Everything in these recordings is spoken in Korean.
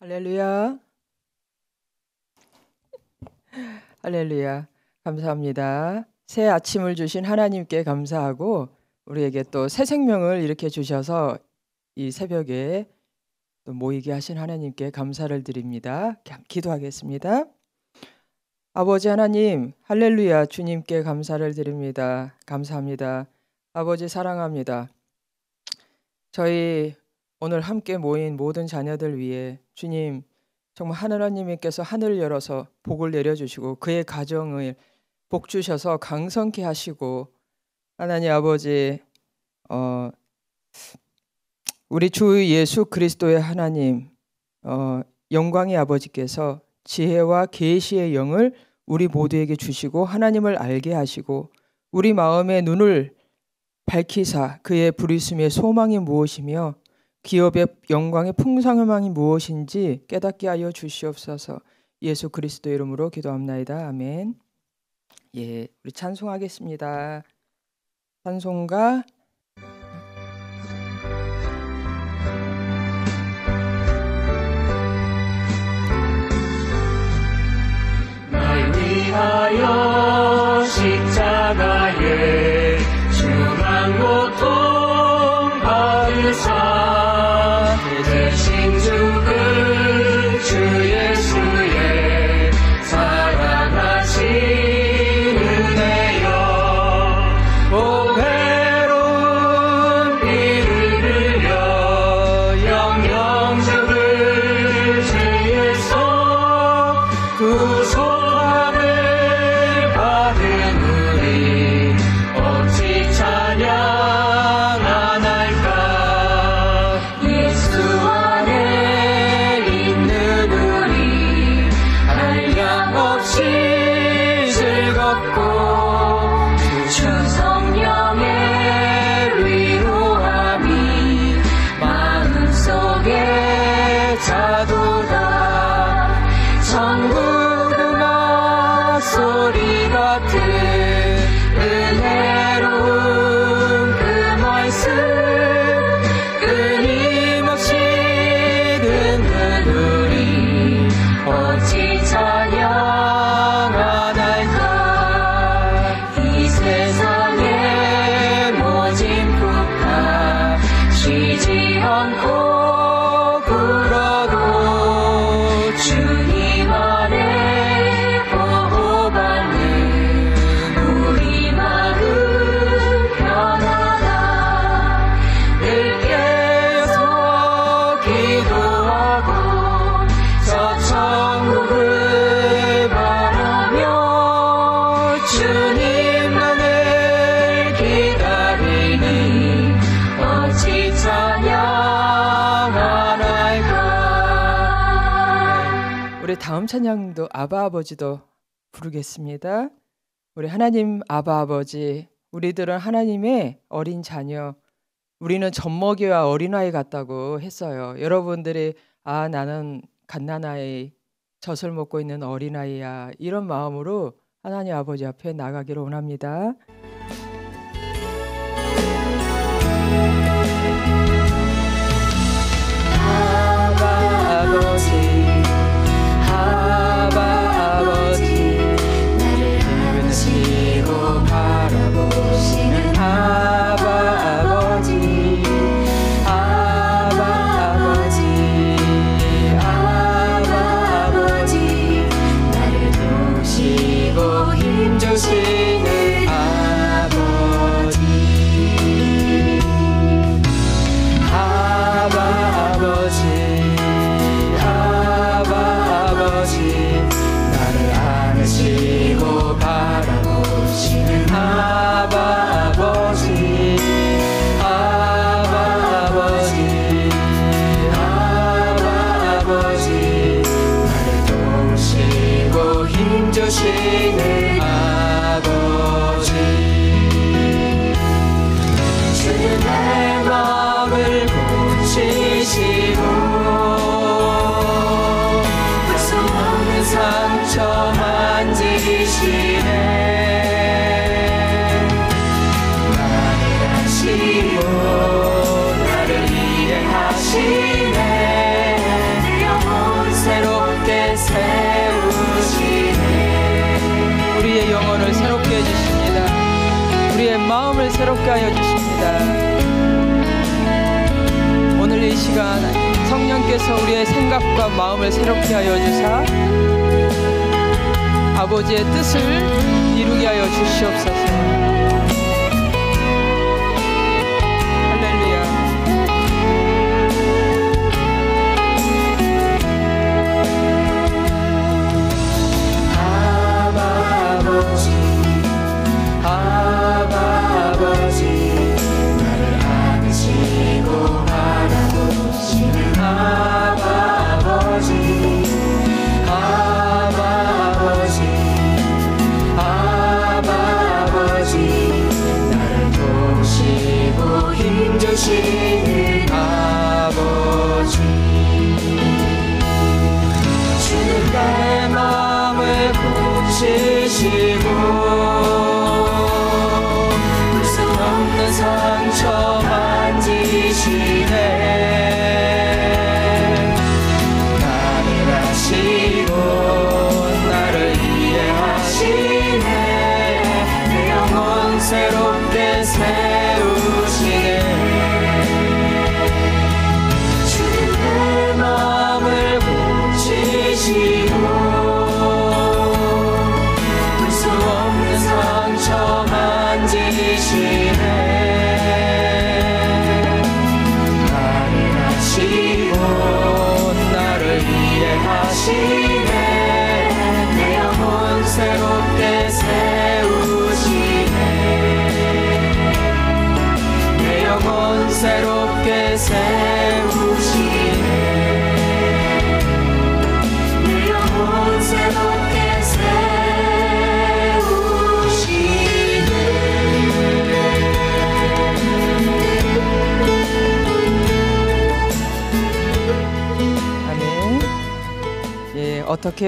할렐루야. 할렐루야. 감사합니다. 새 아침을 주신 하나님께 감사하고 우리에게 또 새 생명을 일으켜 주셔서 이 새벽에 모이게 하신 하나님께 감사를 드립니다. 기도하겠습니다. 아버지 하나님, 할렐루야 주님께 감사를 드립니다. 감사합니다. 아버지 사랑합니다. 저희 오늘 함께 모인 모든 자녀들 위해 주님 정말 하나님께서 늘 하늘 열어서 복을 내려주시고 그의 가정을 복 주셔서 강성케 하시고 하나님 아버지 어, 우리 주 예수 그리스도의 하나님 어, 영광의 아버지께서 지혜와 계시의 영을 우리 모두에게 주시고 하나님을 알게 하시고 우리 마음의 눈을 밝히사 그의 부르심의 소망이 무엇이며 기업의 영광의 풍성함이 무엇인지 깨닫게 하여 주시옵소서. 예수 그리스도 이름으로 기도합나이다. 아멘. 예, 우리 찬송하겠습니다. 찬송가 날 위하여 십자가에 찬양도 아바 아버지도 부르겠습니다. 우리 하나님 아바 아버지, 우리들은 하나님의 어린 자녀, 우리는 젖먹이와 어린아이 같다고 했어요. 여러분들이 아 나는 갓난아이, 젖을 먹고 있는 어린아이야 이런 마음으로 하나님 아버지 앞에 나가기를 원합니다.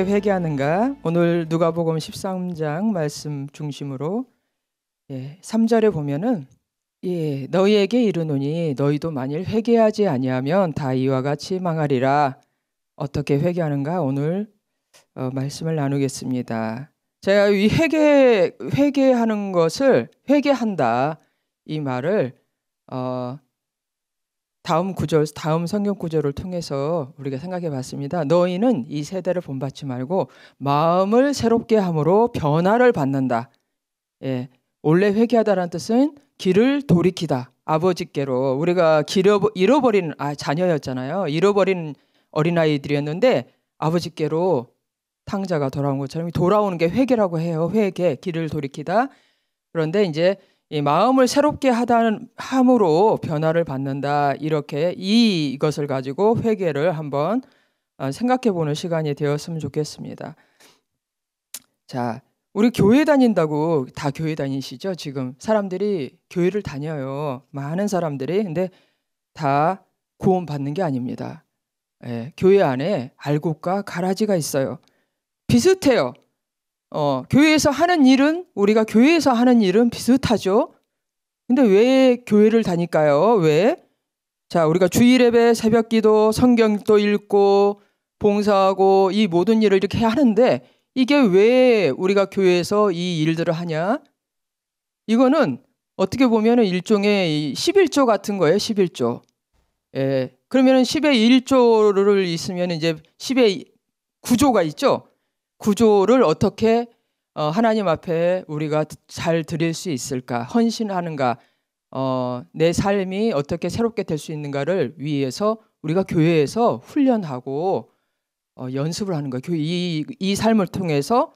어떻게 회개하는가? 오늘 누가복음 13장 말씀 중심으로 예, 3절에 보면은 예, 너희에게 이르노니 너희도 만일 회개하지 아니하면 다 이와 같이 망하리라. 어떻게 회개하는가? 오늘 어, 말씀을 나누겠습니다. 제가 이 회개 회개하는 것을 회개한다 이 말을 어, 다음 구절, 다음 성경 구절을 통해서 우리가 생각해 봤습니다. 너희는 이 세대를 본받지 말고 마음을 새롭게 함으로 변화를 받는다. 예, 원래 회개하다라는 뜻은 길을 돌이키다. 아버지께로 우리가 길어 잃어버린 아, 자녀였잖아요. 잃어버린 어린아이들이었는데 아버지께로 탕자가 돌아온 것처럼 돌아오는 게 회개라고 해요. 회개, 길을 돌이키다. 그런데 이제 이 마음을 새롭게 하다는 함으로 변화를 받는다 이렇게 이 이것을 가지고 회개를 한번 어, 생각해 보는 시간이 되었으면 좋겠습니다. 자, 우리 교회 다닌다고 다 교회 다니시죠? 지금 사람들이 교회를 다녀요. 많은 사람들이 근데 다 구원 받는 게 아닙니다. 예, 교회 안에 알곡과 가라지가 있어요. 비슷해요. 어, 교회에서 하는 일은 우리가 교회에서 하는 일은 비슷하죠. 근데 왜 교회를 다닐까요? 왜? 자, 우리가 주일 예배, 새벽 기도, 성경도 읽고 봉사하고 이 모든 일을 이렇게 하는데 이게 왜 우리가 교회에서 이 일들을 하냐? 이거는 어떻게 보면은 일종의 11조 같은 거예요, 11조. 예. 그러면은 10의 1조를 있으면 이제 10의 9조가 있죠? 구조를 어떻게 어, 하나님 앞에 우리가 잘 드릴 수 있을까, 헌신하는가, 어, 내 삶이 어떻게 새롭게 될 수 있는가를 위해서 우리가 교회에서 훈련하고 어, 연습을 하는 거예요. 이, 이 삶을 통해서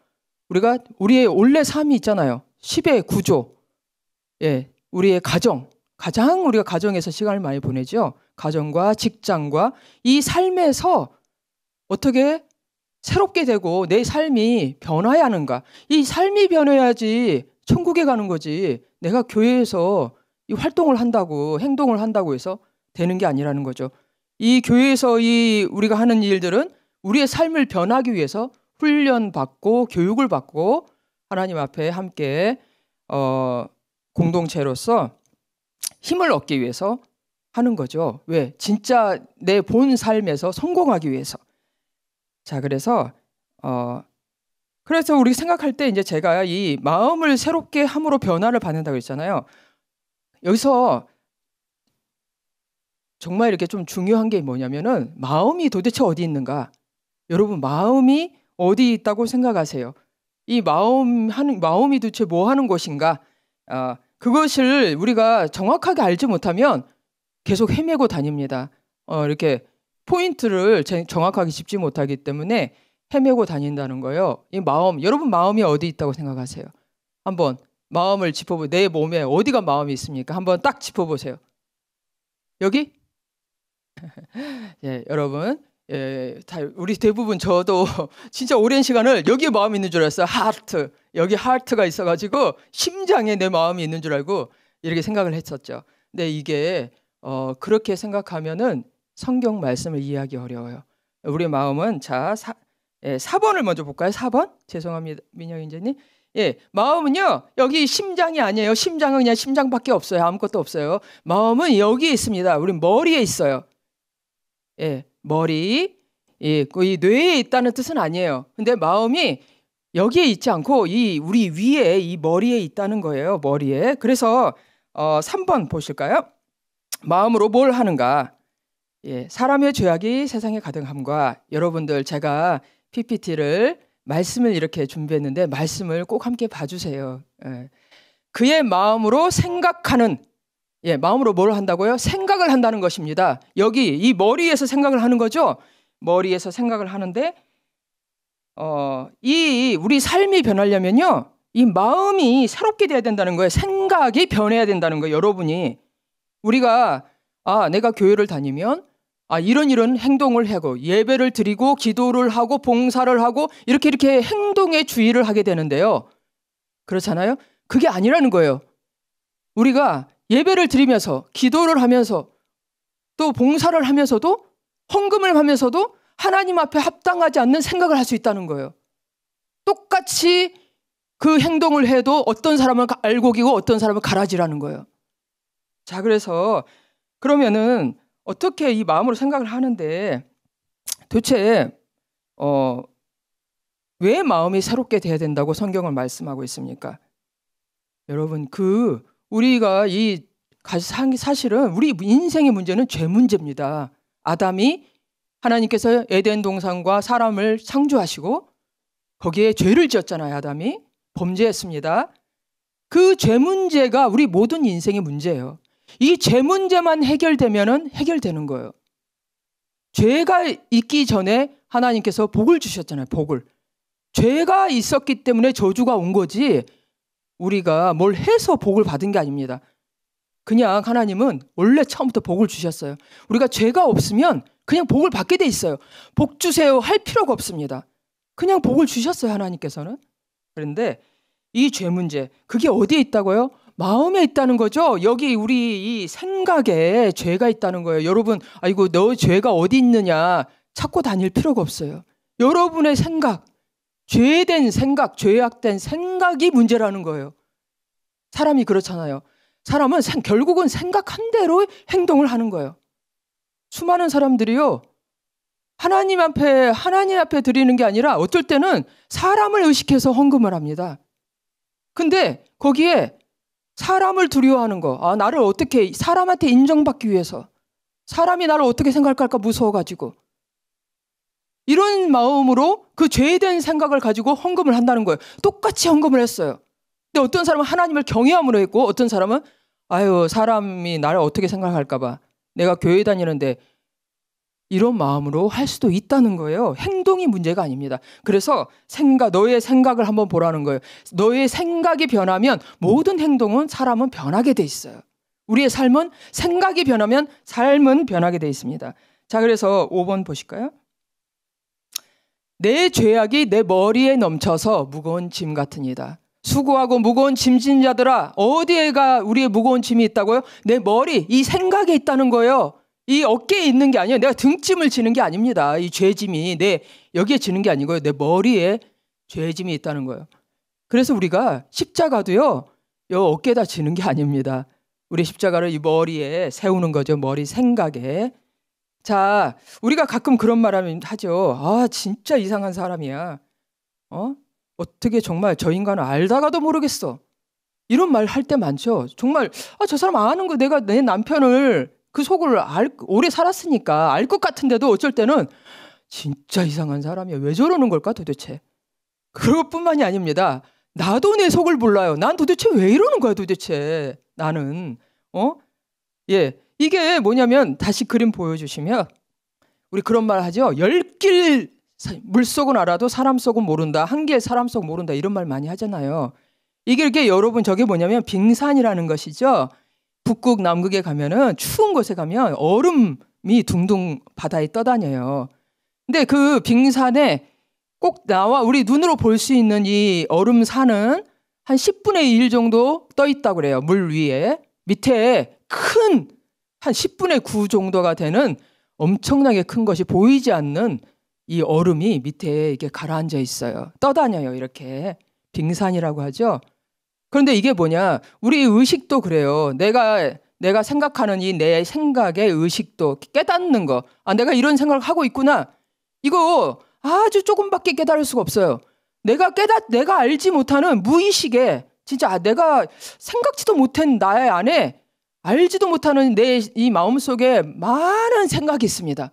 우리가 우리의 원래 삶이 있잖아요. 10의 구조, 예, 우리의 가정, 가장 우리가 가정에서 시간을 많이 보내죠. 가정과 직장과 이 삶에서 어떻게 새롭게 되고 내 삶이 변화해야 하는가? 이 삶이 변해야지 천국에 가는 거지. 내가 교회에서 이 활동을 한다고 행동을 한다고 해서 되는 게 아니라는 거죠. 이 교회에서 이 우리가 하는 일들은 우리의 삶을 변하기 위해서 훈련받고 교육을 받고 하나님 앞에 함께 어, 공동체로서 힘을 얻기 위해서 하는 거죠. 왜? 진짜 내 본 삶에서 성공하기 위해서. 자, 그래서 어 그래서 우리 생각할 때 이제 제가 이 마음을 새롭게 함으로 변화를 받는다고 했잖아요. 여기서 정말 이렇게 좀 중요한 게 뭐냐면은 마음이 도대체 어디 있는가? 여러분 마음이 어디 있다고 생각하세요? 이 마음 하는 마음이 도대체 뭐 하는 것인가? 아, 그것을 우리가 정확하게 알지 못하면 계속 헤매고 다닙니다. 어, 이렇게 포인트를 정확하게 짚지 못하기 때문에 헤매고 다닌다는 거예요. 이 마음, 여러분 마음이 어디 있다고 생각하세요? 한번 마음을 짚어보, 세요내 몸에 어디가 마음이 있습니까? 한번 딱 짚어보세요. 여기? 예, 여러분. 예, 다, 우리 대부분 저도 진짜 오랜 시간을 여기에 마음이 있는 줄 알았어요. 하트. 여기 하트가 있어가지고 심장에 내 마음이 있는 줄 알고 이렇게 생각을 했었죠. 근데 이게 어, 그렇게 생각하면은 성경 말씀을 이해하기 어려워요. 우리 마음은 자 사, 예, 4번을 먼저 볼까요? 4번? 죄송합니다. 민혁 인재님. 예, 마음은요. 여기 심장이 아니에요. 심장은 그냥 심장밖에 없어요. 아무것도 없어요. 마음은 여기에 있습니다. 우리 머리에 있어요. 예, 머리. 예, 그 이 뇌에 있다는 뜻은 아니에요. 근데 마음이 여기에 있지 않고 이 우리 위에 이 머리에 있다는 거예요. 머리에. 그래서 어 3번 보실까요? 마음으로 뭘 하는가? 예, 사람의 죄악이 세상에 가득함과 여러분들 제가 PPT를 말씀을 이렇게 준비했는데 말씀을 꼭 함께 봐주세요. 예. 그의 마음으로 생각하는 예, 마음으로 뭘 한다고요? 생각을 한다는 것입니다. 여기 이 머리에서 생각을 하는 거죠. 머리에서 생각을 하는데 어, 이 우리 삶이 변하려면요. 이 마음이 새롭게 돼야 된다는 거예요. 생각이 변해야 된다는 거예요. 여러분이 우리가 아, 내가 교회를 다니면 아, 이런 이런 행동을 하고 예배를 드리고 기도를 하고 봉사를 하고 이렇게 이렇게 행동에 주의를 하게 되는데요. 그렇잖아요? 그게 아니라는 거예요. 우리가 예배를 드리면서 기도를 하면서 또 봉사를 하면서도 헌금을 하면서도 하나님 앞에 합당하지 않는 생각을 할 수 있다는 거예요. 똑같이 그 행동을 해도 어떤 사람은 알곡이고 어떤 사람은 가라지라는 거예요. 자, 그래서 그러면은 어떻게 이 마음으로 생각을 하는데 도대체 어, 왜 마음이 새롭게 돼야 된다고 성경을 말씀하고 있습니까? 여러분 그 우리가 이 사실은 우리 인생의 문제는 죄 문제입니다. 아담이 하나님께서 에덴 동산과 사람을 창조하시고 거기에 죄를 지었잖아요. 아담이 범죄했습니다. 그 죄 문제가 우리 모든 인생의 문제예요. 이죄 문제만 해결되면은 해결되는 거예요. 죄가 있기 전에 하나님께서 복을 주셨잖아요. 복을. 죄가 있었기 때문에 저주가 온 거지 우리가 뭘 해서 복을 받은 게 아닙니다. 그냥 하나님은 원래 처음부터 복을 주셨어요. 우리가 죄가 없으면 그냥 복을 받게 돼 있어요. 복 주세요 할 필요가 없습니다. 그냥 복을 주셨어요, 하나님께서는. 그런데 이 죄 문제, 그게 어디에 있다고요? 마음에 있다는 거죠. 여기 우리 이 생각에 죄가 있다는 거예요. 여러분, 아이고 너 죄가 어디 있느냐 찾고 다닐 필요가 없어요. 여러분의 생각, 죄 된 생각, 죄악된 생각이 문제라는 거예요. 사람이 그렇잖아요. 사람은 생, 결국은 생각한 대로 행동을 하는 거예요. 수많은 사람들이요. 하나님 앞에 하나님 앞에 드리는 게 아니라 어떨 때는 사람을 의식해서 헌금을 합니다. 근데 거기에 사람을 두려워하는 거. 아, 나를 어떻게, 사람한테 인정받기 위해서. 사람이 나를 어떻게 생각할까 무서워가지고. 이런 마음으로 그 죄에 대한 생각을 가지고 헌금을 한다는 거예요. 똑같이 헌금을 했어요. 근데 어떤 사람은 하나님을 경외함으로 했고 어떤 사람은 아유, 사람이 나를 어떻게 생각할까봐. 내가 교회 다니는데 이런 마음으로 할 수도 있다는 거예요. 행동이 문제가 아닙니다. 그래서 생각, 너의 생각을 한번 보라는 거예요. 너의 생각이 변하면 모든 행동은 사람은 변하게 돼 있어요. 우리의 삶은 생각이 변하면 삶은 변하게 돼 있습니다. 자, 그래서 5번 보실까요? 내 죄악이 내 머리에 넘쳐서 무거운 짐 같으니다. 수고하고 무거운 짐진 자들아, 어디에가 우리의 무거운 짐이 있다고요? 내 머리, 이 생각에 있다는 거예요. 이 어깨에 있는 게 아니에요. 내가 등짐을 지는 게 아닙니다. 이 죄짐이 내 여기에 지는 게 아니고요. 내 머리에 죄짐이 있다는 거예요. 그래서 우리가 십자가도요. 요 어깨에다 지는 게 아닙니다. 우리 십자가를 이 머리에 세우는 거죠. 머리 생각에. 자, 우리가 가끔 그런 말 하죠. 아, 진짜 이상한 사람이야. 어? 어떻게 정말 저 인간을 알다가도 모르겠어. 이런 말 할 때 많죠. 정말 아, 저 사람 아는 거 내가 내 남편을 그 속을 알, 오래 살았으니까 알 것 같은데도 어쩔 때는 진짜 이상한 사람이야. 왜 저러는 걸까 도대체. 그것뿐만이 아닙니다. 나도 내 속을 몰라요. 난 도대체 왜 이러는 거야 도대체. 나는 어? 예. 이게 뭐냐면 다시 그림 보여 주시면 우리 그런 말 하죠. 열 길 물속은 알아도 사람 속은 모른다. 한개 사람 속 모른다. 이런 말 많이 하잖아요. 이게 이렇게 여러분 저게 뭐냐면 빙산이라는 것이죠. 북극 남극에 가면은 추운 곳에 가면 얼음이 둥둥 바다에 떠다녀요. 근데 그 빙산에 꼭 나와 우리 눈으로 볼 수 있는 이 얼음 산은 한 10분의 1 정도 떠 있다고 그래요. 물 위에. 밑에 큰 한 10분의 9 정도가 되는 엄청나게 큰 것이 보이지 않는 이 얼음이 밑에 이렇게 가라앉아 있어요. 떠다녀요. 이렇게. 빙산이라고 하죠. 그런데 이게 뭐냐? 우리 의식도 그래요. 내가 내가 생각하는 이 내 생각의 의식도 깨닫는 거. 아, 내가 이런 생각을 하고 있구나. 이거 아주 조금밖에 깨달을 수가 없어요. 내가 깨닫 내가 알지 못하는 무의식에 진짜 아, 내가 생각지도 못한 나의 안에 알지도 못하는 내 이 마음 속에 많은 생각이 있습니다.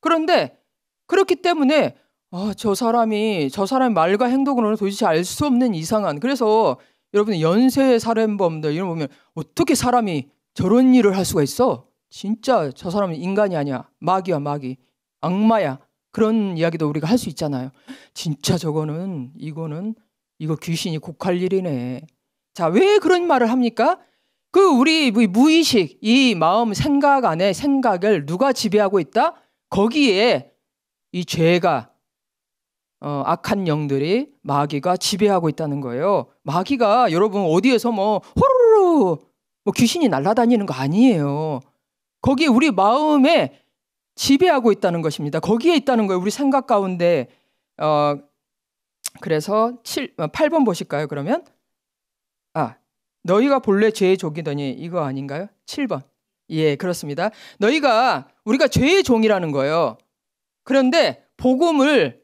그런데 그렇기 때문에 어, 저 사람이 저 사람 말과 행동으로는 도대체 알 수 없는 이상한 그래서 여러분 연쇄 살인범들 이런 보면 어떻게 사람이 저런 일을 할 수가 있어? 진짜 저 사람은 인간이 아니야. 마귀야 마귀. 악마야. 그런 이야기도 우리가 할 수 있잖아요. 진짜 저거는 이거는 이거 귀신이 곡할 일이네. 자, 왜 그런 말을 합니까? 그 우리 무의식 이 마음 생각 안에 생각을 누가 지배하고 있다? 거기에 이 죄가 어, 악한 영들이 마귀가 지배하고 있다는 거예요. 마귀가 여러분 어디에서 뭐 호루루 뭐 귀신이 날아다니는 거 아니에요. 거기에 우리 마음에 지배하고 있다는 것입니다. 거기에 있다는 거예요. 우리 생각 가운데 어, 그래서 7, 8번 어, 보실까요? 그러면 아 너희가 본래 죄의 종이더니 이거 아닌가요? 7번 예 그렇습니다. 너희가 우리가 죄의 종이라는 거예요. 그런데 복음을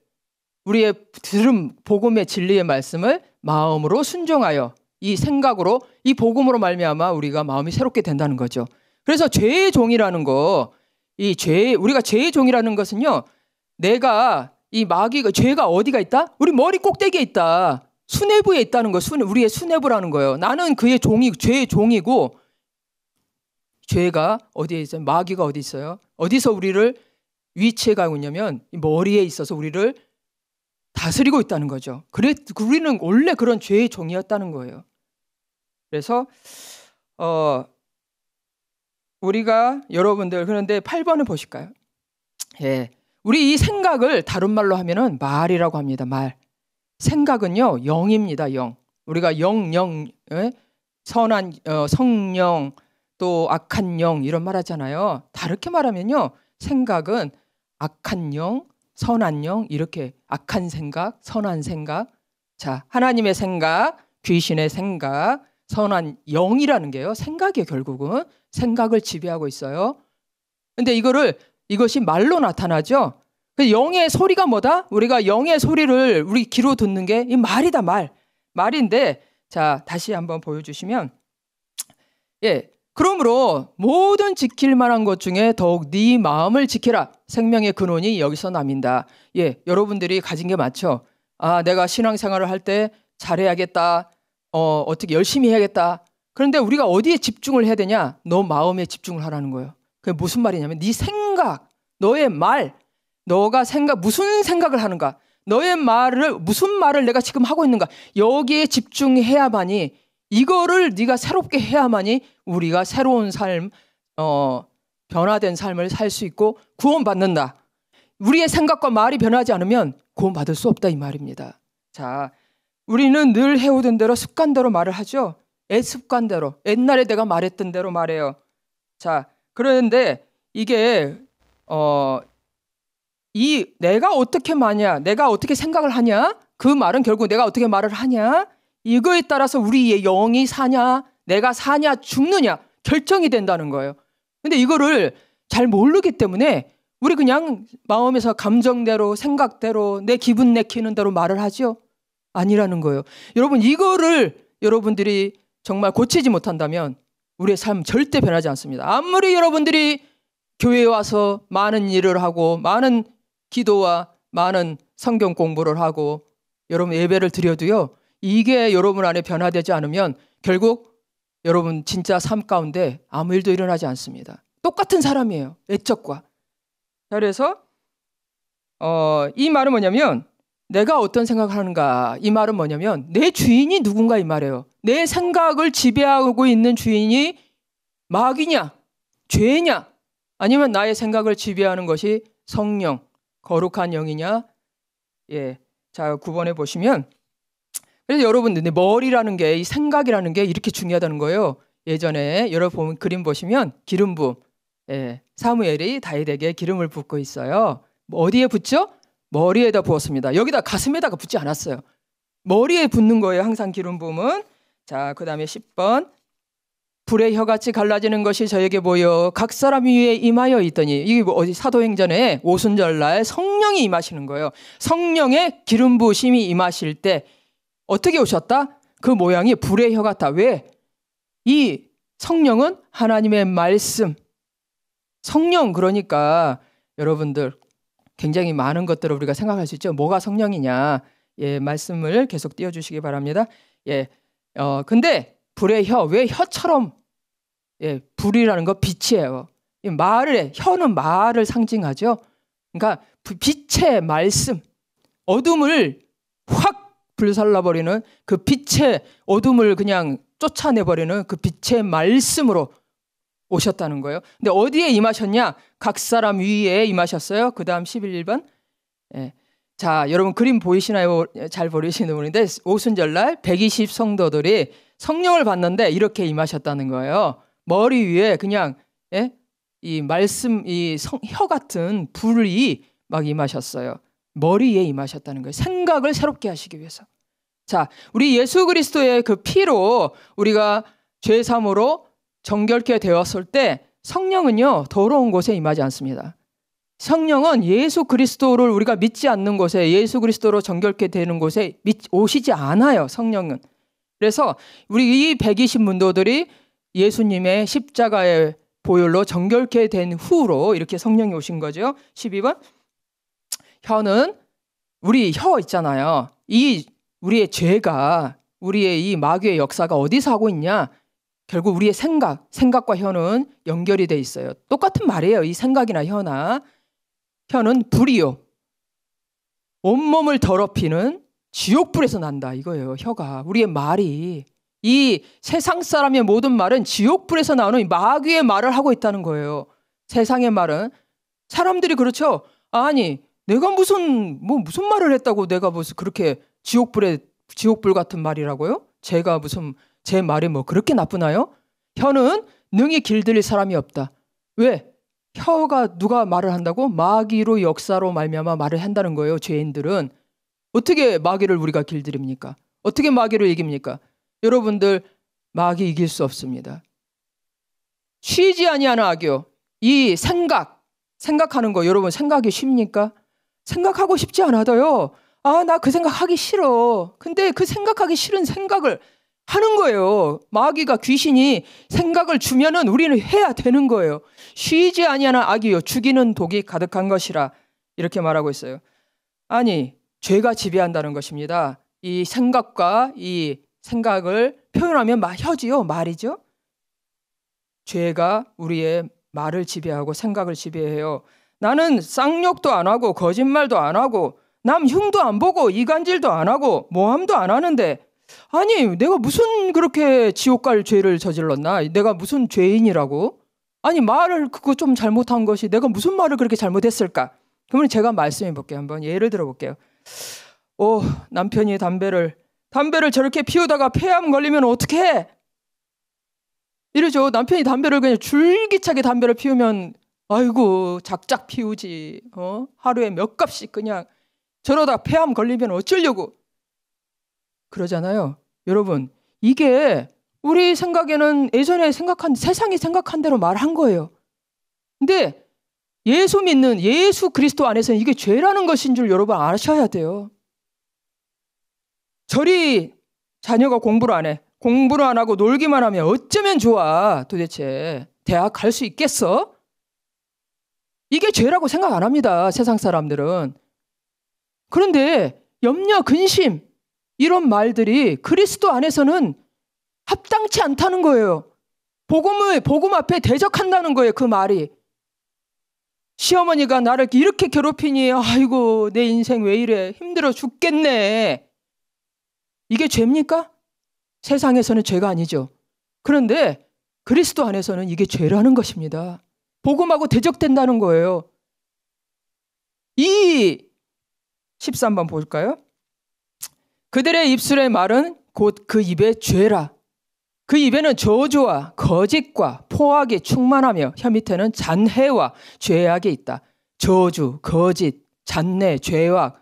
우리의 들음 복음의 진리의 말씀을 마음으로 순종하여 이 생각으로 이 복음으로 말미암아 우리가 마음이 새롭게 된다는 거죠. 그래서 죄의 종이라는 거, 이 죄, 우리가 죄의 종이라는 것은요, 내가 이 마귀가 그 죄가 어디가 있다? 우리 머리 꼭대기에 있다. 수뇌부에 있다는 거, 수뇌, 우리의 수뇌부라는 거예요. 나는 그의 종이 죄의 종이고 죄가 어디에 있어요? 마귀가 어디 있어요? 어디서 우리를 위치해 가고 있냐면 머리에 있어서 우리를 다스리고 있다는 거죠. 그래 우리는 원래 그런 죄의 종이었다는 거예요. 그래서 어 우리가 여러분들 그런데 8번을 보실까요? 예. 우리 이 생각을 다른 말로 하면은 말이라고 합니다. 말. 생각은요. 영입니다. 영. 우리가 영, 영, 예? 선한 어, 성령 또 악한 영 이런 말 하잖아요. 다르게 말하면요. 생각은 악한 영, 선한 영 이렇게 악한 생각, 선한 생각. 자, 하나님의 생각, 귀신의 생각, 선한 영이라는 게요. 생각이 결국은 생각을 지배하고 있어요. 근데 이거를 이것이 말로 나타나죠. 그 영의 소리가 뭐다? 우리가 영의 소리를 우리 귀로 듣는 게 이 말이다 말 말인데 자 다시 한번 보여주시면 예 그러므로 모든 지킬 만한 것 중에 더욱 네 마음을 지키라. 생명의 근원이 여기서 남인다. 예, 여러분들이 가진 게 맞죠. 아, 내가 신앙생활을 할 때 잘해야겠다. 어, 어떻게 열심히 해야겠다. 그런데 우리가 어디에 집중을 해야 되냐? 너 마음에 집중을 하라는 거예요. 그게 무슨 말이냐면 네 생각, 너의 말, 너가 생각 무슨 생각을 하는가? 너의 말을 무슨 말을 내가 지금 하고 있는가? 여기에 집중해야만이 이거를 네가 새롭게 해야만이 우리가 새로운 삶, 어, 변화된 삶을 살 수 있고 구원받는다. 우리의 생각과 말이 변하지 않으면 구원받을 수 없다 이 말입니다. 자, 우리는 늘 해오던 대로 습관대로 말을 하죠. 애 습관대로 옛날에 내가 말했던 대로 말해요. 자, 그런데 이게 어, 이 내가 어떻게 마냐, 내가 어떻게 생각을 하냐, 그 말은 결국 내가 어떻게 말을 하냐, 이거에 따라서 우리의 영이 사냐, 내가 사냐, 죽느냐 결정이 된다는 거예요. 근데 이거를 잘 모르기 때문에 우리 그냥 마음에서 감정대로, 생각대로, 내 기분 내키는 대로 말을 하죠 아니라는 거예요. 여러분, 이거를 여러분들이 정말 고치지 못한다면 우리의 삶 절대 변하지 않습니다. 아무리 여러분들이 교회에 와서 많은 일을 하고, 많은 기도와 많은 성경 공부를 하고, 여러분 예배를 드려도요, 이게 여러분 안에 변화되지 않으면 결국 여러분 진짜 삶 가운데 아무 일도 일어나지 않습니다. 똑같은 사람이에요. 애적과. 그래서 어, 이 말은 뭐냐면 내가 어떤 생각을 하는가 이 말은 뭐냐면 내 주인이 누군가 이 말이에요. 내 생각을 지배하고 있는 주인이 마귀냐 죄냐 아니면 나의 생각을 지배하는 것이 성령 거룩한 영이냐 예. 자, 9번에 보시면 그래서 여러분 들데 머리라는 게 이 생각이라는 게 이렇게 중요하다는 거예요. 예전에 여러분 그림 보시면 기름 부 예, 사무엘이 다윗에게 기름을 붓고 있어요. 뭐 어디에 붙죠? 머리에다 부었습니다. 여기다 가슴에다가 붙지 않았어요. 머리에 붙는 거예요. 항상 기름 부음은. 자, 그다음에 10번. 불의 혀같이 갈라지는 것이 저에게 보여 각 사람 위에 임하여 있더니 이게 뭐 어디 사도행전에 오순절날 성령이 임하시는 거예요. 성령의 기름 부심이 임하실 때 어떻게 오셨다? 그 모양이 불의 혀 같다. 왜? 이 성령은 하나님의 말씀. 성령 그러니까 여러분들 굉장히 많은 것들을 우리가 생각할 수 있죠. 뭐가 성령이냐? 예, 말씀을 계속 띄워 주시기 바랍니다. 예. 어, 근데 불의 혀, 왜 혀처럼 예, 불이라는 거 빛이에요. 예, 말을 혀는 말을 상징하죠. 그러니까 빛의 말씀. 어둠을 확 불살라버리는 그 빛의 어둠을 그냥 쫓아내버리는 그 빛의 말씀으로 오셨다는 거예요. 근데 어디에 임하셨냐? 각 사람 위에 임하셨어요. 그 다음 11번. 예. 자, 여러분 그림 보이시나요? 잘 보이시는 분인데 오순절날 120 성도들이 성령을 받는데 이렇게 임하셨다는 거예요. 머리 위에 그냥 예? 이 말씀 이 혀 같은 불이 막 임하셨어요. 머리에 임하셨다는 거예요. 생각을 새롭게 하시기 위해서. 자, 우리 예수 그리스도의 그 피로 우리가 죄 삼으로 정결케 되었을 때 성령은요 더러운 곳에 임하지 않습니다. 성령은 예수 그리스도를 우리가 믿지 않는 곳에 예수 그리스도로 정결케 되는 곳에 오시지 않아요. 성령은. 그래서 우리 이 120문도들이 예수님의 십자가의 보혈로 정결케 된 후로 이렇게 성령이 오신 거죠. 12번. 혀는 우리 혀 있잖아요. 이 우리의 죄가 우리의 이 마귀의 역사가 어디서 하고 있냐? 결국 우리의 생각, 생각과 혀는 연결이 돼 있어요. 똑같은 말이에요. 이 생각이나 혀나 혀는 불이요. 온몸을 더럽히는 지옥불에서 난다 이거예요. 혀가 우리의 말이 이 세상 사람의 모든 말은 지옥불에서 나오는 마귀의 말을 하고 있다는 거예요. 세상의 말은 사람들이 그렇죠. 아니 내가 무슨 뭐 무슨 말을 했다고 내가 무슨 그렇게 지옥불에 지옥불 같은 말이라고요? 제가 무슨 제 말이 뭐 그렇게 나쁘나요? 혀는 능히 길들일 사람이 없다. 왜? 혀가 누가 말을 한다고 마귀로 역사로 말미암아 말을 한다는 거예요. 죄인들은 어떻게 마귀를 우리가 길들입니까? 어떻게 마귀를 이깁니까? 여러분들 마귀 이길 수 없습니다. 쉬지 아니하는 악요. 이 생각 생각하는 거 여러분 생각이 쉽니까? 생각하고 싶지 않아도요. 아, 나 그 생각 하기 싫어. 근데 그 생각하기 싫은 생각을 하는 거예요. 마귀가 귀신이 생각을 주면은 우리는 해야 되는 거예요. 쉬지 아니하는 악이요 죽이는 독이 가득한 것이라 이렇게 말하고 있어요. 아니, 죄가 지배한다는 것입니다. 이 생각과 이 생각을 표현하면 혀지요, 말이죠. 죄가 우리의 말을 지배하고 생각을 지배해요. 나는 쌍욕도 안 하고 거짓말도 안 하고 남 흉도 안 보고 이간질도 안 하고 모함도 안 하는데 아니 내가 무슨 그렇게 지옥 갈 죄를 저질렀나? 내가 무슨 죄인이라고? 아니 말을 그거 좀 잘못한 것이 내가 무슨 말을 그렇게 잘못했을까? 그러면 제가 말씀해 볼게요. 한번 예를 들어 볼게요. 오 어, 남편이 담배를 담배를 저렇게 피우다가 폐암 걸리면 어떡해? 이러죠. 남편이 담배를 그냥 줄기차게 담배를 피우면 아이고 작작 피우지 어? 하루에 몇 값씩 그냥 저러다 폐암 걸리면 어쩌려고 그러잖아요 여러분 이게 우리 생각에는 예전에 생각한 세상이 생각한 대로 말한 거예요 근데 예수 믿는 예수 그리스도 안에서는 이게 죄라는 것인 줄 여러분 아셔야 돼요 저리 자녀가 공부를 안 해. 공부를 안 하고 놀기만 하면 어쩌면 좋아, 도대체. 대학 갈 수 있겠어? 이게 죄라고 생각 안 합니다. 세상 사람들은. 그런데 염려, 근심, 이런 말들이 그리스도 안에서는 합당치 않다는 거예요. 복음을, 복음 앞에 대적한다는 거예요. 그 말이. 시어머니가 나를 이렇게 괴롭히니, 아이고, 내 인생 왜 이래. 힘들어 죽겠네. 이게 죄입니까? 세상에서는 죄가 아니죠. 그런데 그리스도 안에서는 이게 죄라는 것입니다. 복음하고 대적된다는 거예요. 이 13번 볼까요? 그들의 입술의 말은 곧 그 입의 죄라. 그 입에는 저주와 거짓과 포악이 충만하며 혀 밑에는 잔해와 죄악이 있다. 저주, 거짓, 잔내, 죄악,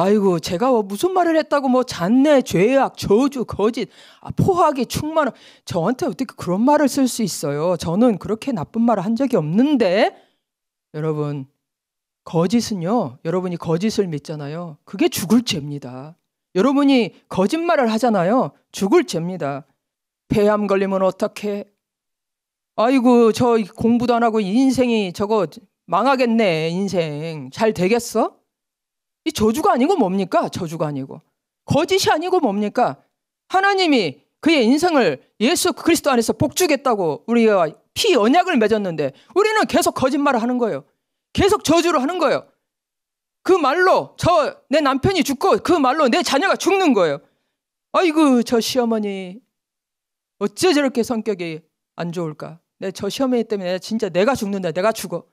아이고 제가 뭐 무슨 말을 했다고 뭐 잔내, 죄악, 저주, 거짓, 아, 포악이 충만한 저한테 어떻게 그런 말을 쓸 수 있어요? 저는 그렇게 나쁜 말을 한 적이 없는데 여러분 거짓은요 여러분이 거짓을 믿잖아요. 그게 죽을 죄입니다. 여러분이 거짓말을 하잖아요. 죽을 죄입니다. 폐암 걸리면 어떻게? 아이고 저 공부도 안 하고 인생이 저거 망하겠네 인생 잘 되겠어? 이 저주가 아니고 뭡니까? 저주가 아니고. 거짓이 아니고 뭡니까? 하나님이 그의 인생을 예수 그리스도 안에서 복주겠다고 우리가 피 언약을 맺었는데 우리는 계속 거짓말을 하는 거예요. 계속 저주를 하는 거예요. 그 말로 저 내 남편이 죽고 그 말로 내 자녀가 죽는 거예요. 아이고 저 시어머니 어째 저렇게 성격이 안 좋을까? 내 저 시어머니 때문에 진짜 내가 죽는다. 내가 죽어.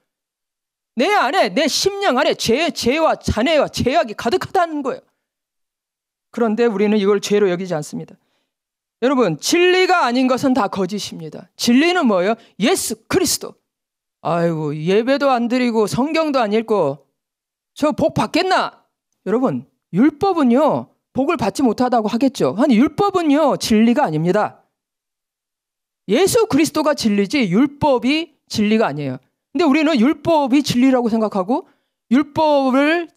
내 안에 내 심령 안에 죄, 죄와 잔해와 죄악이 가득하다는 거예요. 그런데 우리는 이걸 죄로 여기지 않습니다. 여러분 진리가 아닌 것은 다 거짓입니다. 진리는 뭐예요? 예수 그리스도. 아이고 예배도 안 드리고 성경도 안 읽고 저 복 받겠나? 여러분 율법은요 복을 받지 못하다고 하겠죠. 아니 율법은요 진리가 아닙니다. 예수 그리스도가 진리지 율법이 진리가 아니에요. 근데 우리는 율법이 진리라고 생각하고 율법을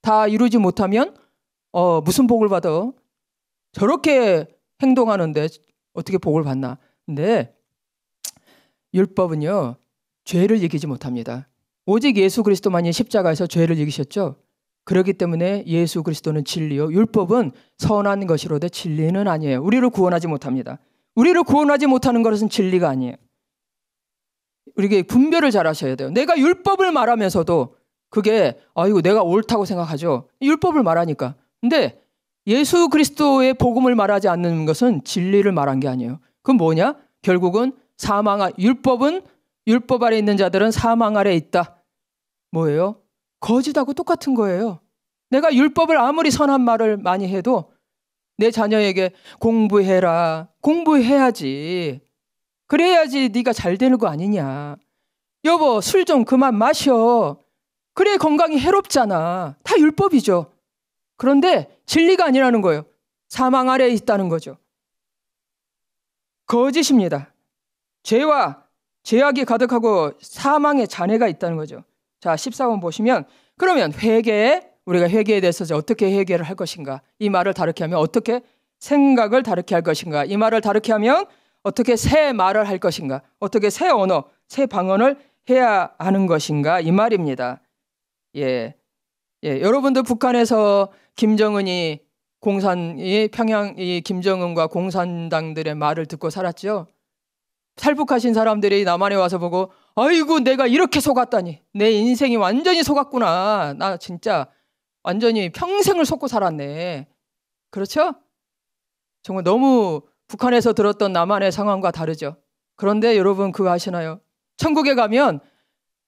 다 이루지 못하면 어, 무슨 복을 받아? 저렇게 행동하는데 어떻게 복을 받나? 근데 율법은요 죄를 이기지 못합니다. 오직 예수 그리스도만이 십자가에서 죄를 이기셨죠. 그렇기 때문에 예수 그리스도는 진리요 율법은 선한 것이로되 진리는 아니에요. 우리를 구원하지 못합니다. 우리를 구원하지 못하는 것은 진리가 아니에요. 이게 분별을 잘 하셔야 돼요. 내가 율법을 말하면서도 그게 아이고 내가 옳다고 생각하죠. 율법을 말하니까. 근데 예수 그리스도의 복음을 말하지 않는 것은 진리를 말한 게 아니에요. 그건 뭐냐? 결국은 사망 율법은 율법 아래 있는 자들은 사망 아래 있다. 뭐예요? 거짓하고 똑같은 거예요. 내가 율법을 아무리 선한 말을 많이 해도 내 자녀에게 공부해라. 공부해야지. 그래야지 네가 잘 되는 거 아니냐. 여보 술 좀 그만 마셔. 그래 건강이 해롭잖아. 다 율법이죠. 그런데 진리가 아니라는 거예요. 사망 아래에 있다는 거죠. 거짓입니다. 죄와 죄악이 가득하고 사망의 잔해가 있다는 거죠. 자, 14번 보시면 그러면 회개 우리가 회개에 대해서 어떻게 회개를 할 것인가? 이 말을 다르게 하면 어떻게 생각을 다르게 할 것인가? 이 말을 다르게 하면 어떻게 새 말을 할 것인가? 어떻게 새 언어, 새 방언을 해야 하는 것인가? 이 말입니다. 예. 예, 여러분들 북한에서 김정은이 공산 이 평양 이 김정은과 공산당들의 말을 듣고 살았죠. 탈북하신 사람들이 남한에 와서 보고 아이고 내가 이렇게 속았다니 내 인생이 완전히 속았구나 나 진짜 완전히 평생을 속고 살았네 그렇죠? 정말 너무 북한에서 들었던 남한의 상황과 다르죠. 그런데 여러분 그거 아시나요? 천국에 가면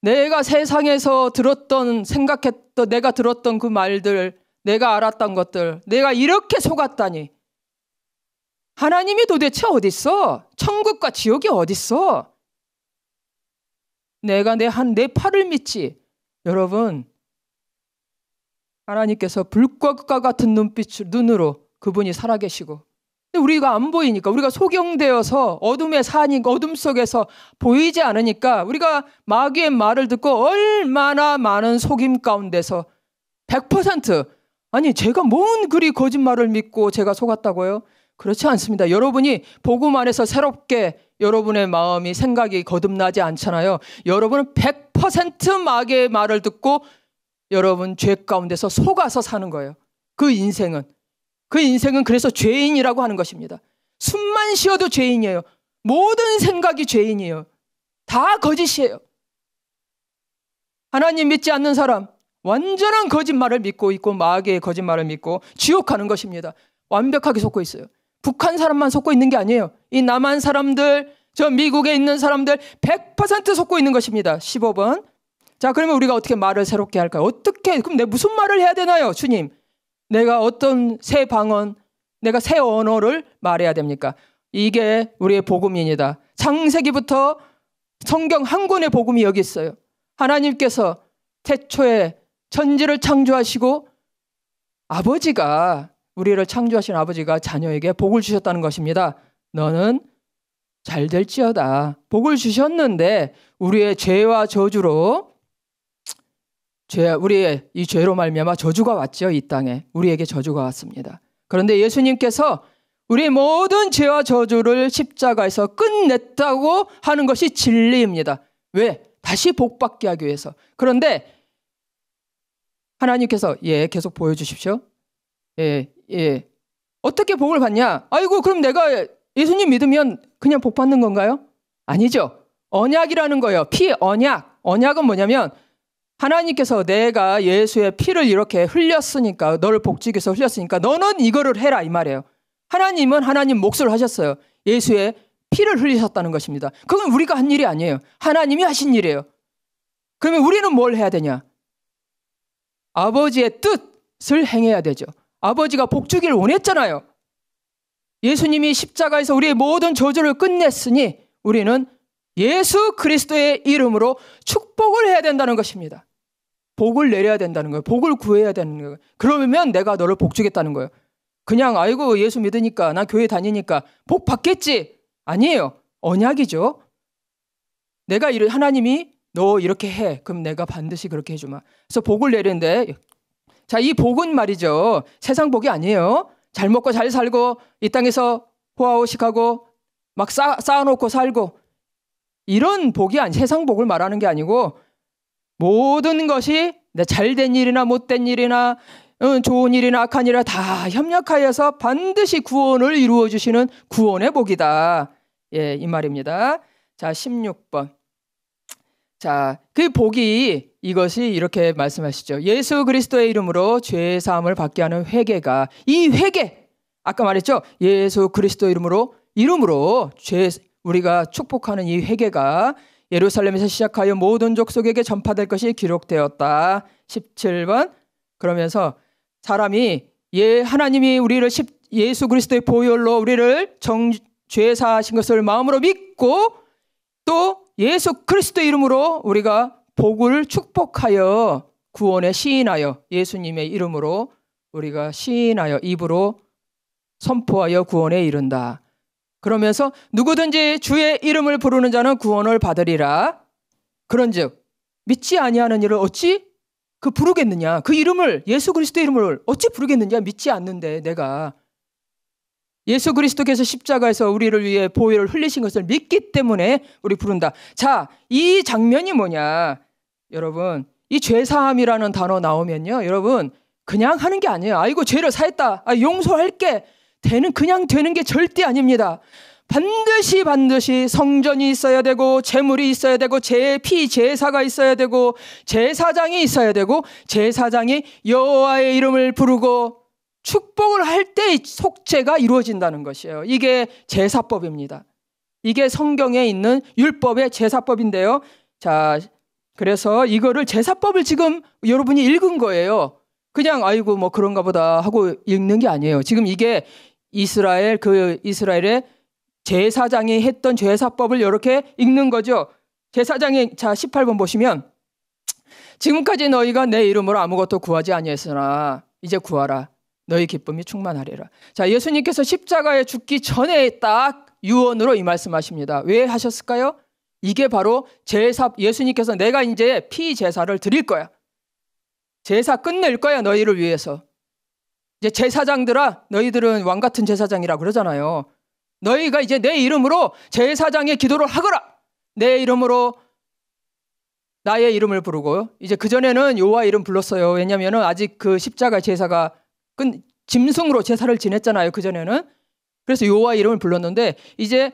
내가 세상에서 들었던 생각했던 내가 들었던 그 말들 내가 알았던 것들 내가 이렇게 속았다니 하나님이 도대체 어디 있어? 천국과 지옥이 어디 있어? 내가 내 한 내 팔을 믿지. 여러분 하나님께서 불꽃과 같은 눈빛 눈으로 그분이 살아계시고 근데 우리가 안 보이니까 우리가 소경되어서 어둠의 산이 어둠 속에서 보이지 않으니까 우리가 마귀의 말을 듣고 얼마나 많은 속임 가운데서 100% 아니 제가 뭔 그리 거짓말을 믿고 제가 속았다고요? 그렇지 않습니다. 여러분이 복음 안에서 새롭게 여러분의 마음이 생각이 거듭나지 않잖아요. 여러분은 100% 마귀의 말을 듣고 여러분 죄 가운데서 속아서 사는 거예요. 그 인생은 그 인생은 그래서 죄인이라고 하는 것입니다. 숨만 쉬어도 죄인이에요. 모든 생각이 죄인이에요. 다 거짓이에요. 하나님 믿지 않는 사람, 완전한 거짓말을 믿고 있고, 마귀의 거짓말을 믿고, 지옥 하는 것입니다. 완벽하게 속고 있어요. 북한 사람만 속고 있는 게 아니에요. 이 남한 사람들, 저 미국에 있는 사람들 100% 속고 있는 것입니다. 15번. 자, 그러면 우리가 어떻게 말을 새롭게 할까요? 어떻게, 그럼 내 무슨 말을 해야 되나요, 주님? 내가 어떤 새 방언, 내가 새 언어를 말해야 됩니까? 이게 우리의 복음입니다. 창세기부터 성경 한 권의 복음이 여기 있어요. 하나님께서 태초에 천지를 창조하시고 아버지가 우리를 창조하신 아버지가 자녀에게 복을 주셨다는 것입니다. 너는 잘 될지어다. 복을 주셨는데 우리의 죄와 저주로 죄 우리의 이 죄로 말미암아 저주가 왔죠 이 땅에 우리에게 저주가 왔습니다. 그런데 예수님께서 우리 모든 죄와 저주를 십자가에서 끝냈다고 하는 것이 진리입니다. 왜? 다시 복받게 하기 위해서. 그런데 하나님께서 예 계속 보여주십시오. 예 예. 어떻게 복을 받냐? 아이고 그럼 내가 예수님 믿으면 그냥 복 받는 건가요? 아니죠. 언약이라는 거예요. 피 언약. 언약은 뭐냐면 하나님께서 내가 예수의 피를 이렇게 흘렸으니까 너를 복직해서 흘렸으니까 너는 이거를 해라 이 말이에요. 하나님은 하나님 몫을 하셨어요. 예수의 피를 흘리셨다는 것입니다. 그건 우리가 한 일이 아니에요. 하나님이 하신 일이에요. 그러면 우리는 뭘 해야 되냐? 아버지의 뜻을 행해야 되죠. 아버지가 복주기를 원했잖아요. 예수님이 십자가에서 우리의 모든 저주를 끝냈으니 우리는 예수 그리스도의 이름으로 축복을 해야 된다는 것입니다. 복을 내려야 된다는 거예요. 복을 구해야 되는 거예요. 그러면 내가 너를 복 주겠다는 거예요. 그냥 아이고 예수 믿으니까 나 교회 다니니까 복 받겠지. 아니에요. 언약이죠. 내가 이 하나님이 너 이렇게 해. 그럼 내가 반드시 그렇게 해 주마. 그래서 복을 내리는데 자, 이 복은 말이죠. 세상 복이 아니에요. 잘 먹고 잘 살고 이 땅에서 호화호식하고 막 쌓아, 놓고 살고 이런 복이 아니 세상 복을 말하는 게 아니고 모든 것이 잘된 일이나 못된 일이나 어, 좋은 일이나 악한 일이나 다 협력하여서 반드시 구원을 이루어 주시는 구원의 복이다. 예, 이 말입니다. 자, 16번. 자, 그 복이 이것이 이렇게 말씀하시죠. 예수 그리스도의 이름으로 죄 사함을 받게 하는 회개가 이 회개 아까 말했죠. 예수 그리스도 이름으로 이름으로 죄 우리가 축복하는 이 회개가 예루살렘에서 시작하여 모든 족속에게 전파될 것이 기록되었다. 17번 그러면서 사람이 예 하나님이 우리를 예수 그리스도의 보혈로 우리를 정, 죄 사하신 것을 마음으로 믿고 또 예수 그리스도 이름으로 우리가 복을 축복하여 구원에 시인하여 예수님의 이름으로 우리가 시인하여 입으로 선포하여 구원에 이른다. 그러면서 누구든지 주의 이름을 부르는 자는 구원을 받으리라. 그런즉 믿지 아니하는 일을 어찌 그 부르겠느냐? 그 이름을 예수 그리스도의 이름을 어찌 부르겠느냐? 믿지 않는데 내가 예수 그리스도께서 십자가에서 우리를 위해 보혈을 흘리신 것을 믿기 때문에 우리 부른다. 자, 이 장면이 뭐냐? 여러분, 이 죄사함이라는 단어 나오면요. 여러분, 그냥 하는 게 아니에요. 아, 이거 죄를 사했다. 아, 용서할게. 되는 그냥 되는 게 절대 아닙니다. 반드시 반드시 성전이 있어야 되고 재물이 있어야 되고 제피 제사가 있어야 되고 제사장이 있어야 되고 제사장이 여호와의 이름을 부르고 축복을 할 때 속죄가 이루어진다는 것이에요. 이게 제사법입니다. 이게 성경에 있는 율법의 제사법인데요. 자, 그래서 이거를 제사법을 지금 여러분이 읽은 거예요. 그냥 아이고 뭐 그런가 보다 하고 읽는 게 아니에요. 지금 이게 이스라엘 그 이스라엘의 제사장이 했던 제사법을 이렇게 읽는 거죠. 제사장이자 18번 보시면 지금까지 너희가 내 이름으로 아무것도 구하지 아니했으나 이제 구하라 너희 기쁨이 충만하리라. 자 예수님께서 십자가에 죽기 전에 딱 유언으로 이 말씀하십니다. 왜 하셨을까요? 이게 바로 제사 예수님께서 내가 이제 피 제사를 드릴 거야. 제사 끝낼 거야 너희를 위해서. 이제 제사장들아 너희들은 왕 같은 제사장이라 그러잖아요. 너희가 이제 내 이름으로 제사장의 기도를 하거라. 내 이름으로 나의 이름을 부르고 이제 그 전에는 요호와 이름 불렀어요. 왜냐면은 아직 그 십자가 제사가 끈 짐승으로 제사를 지냈잖아요. 그 전에는 그래서 요호와 이름을 불렀는데 이제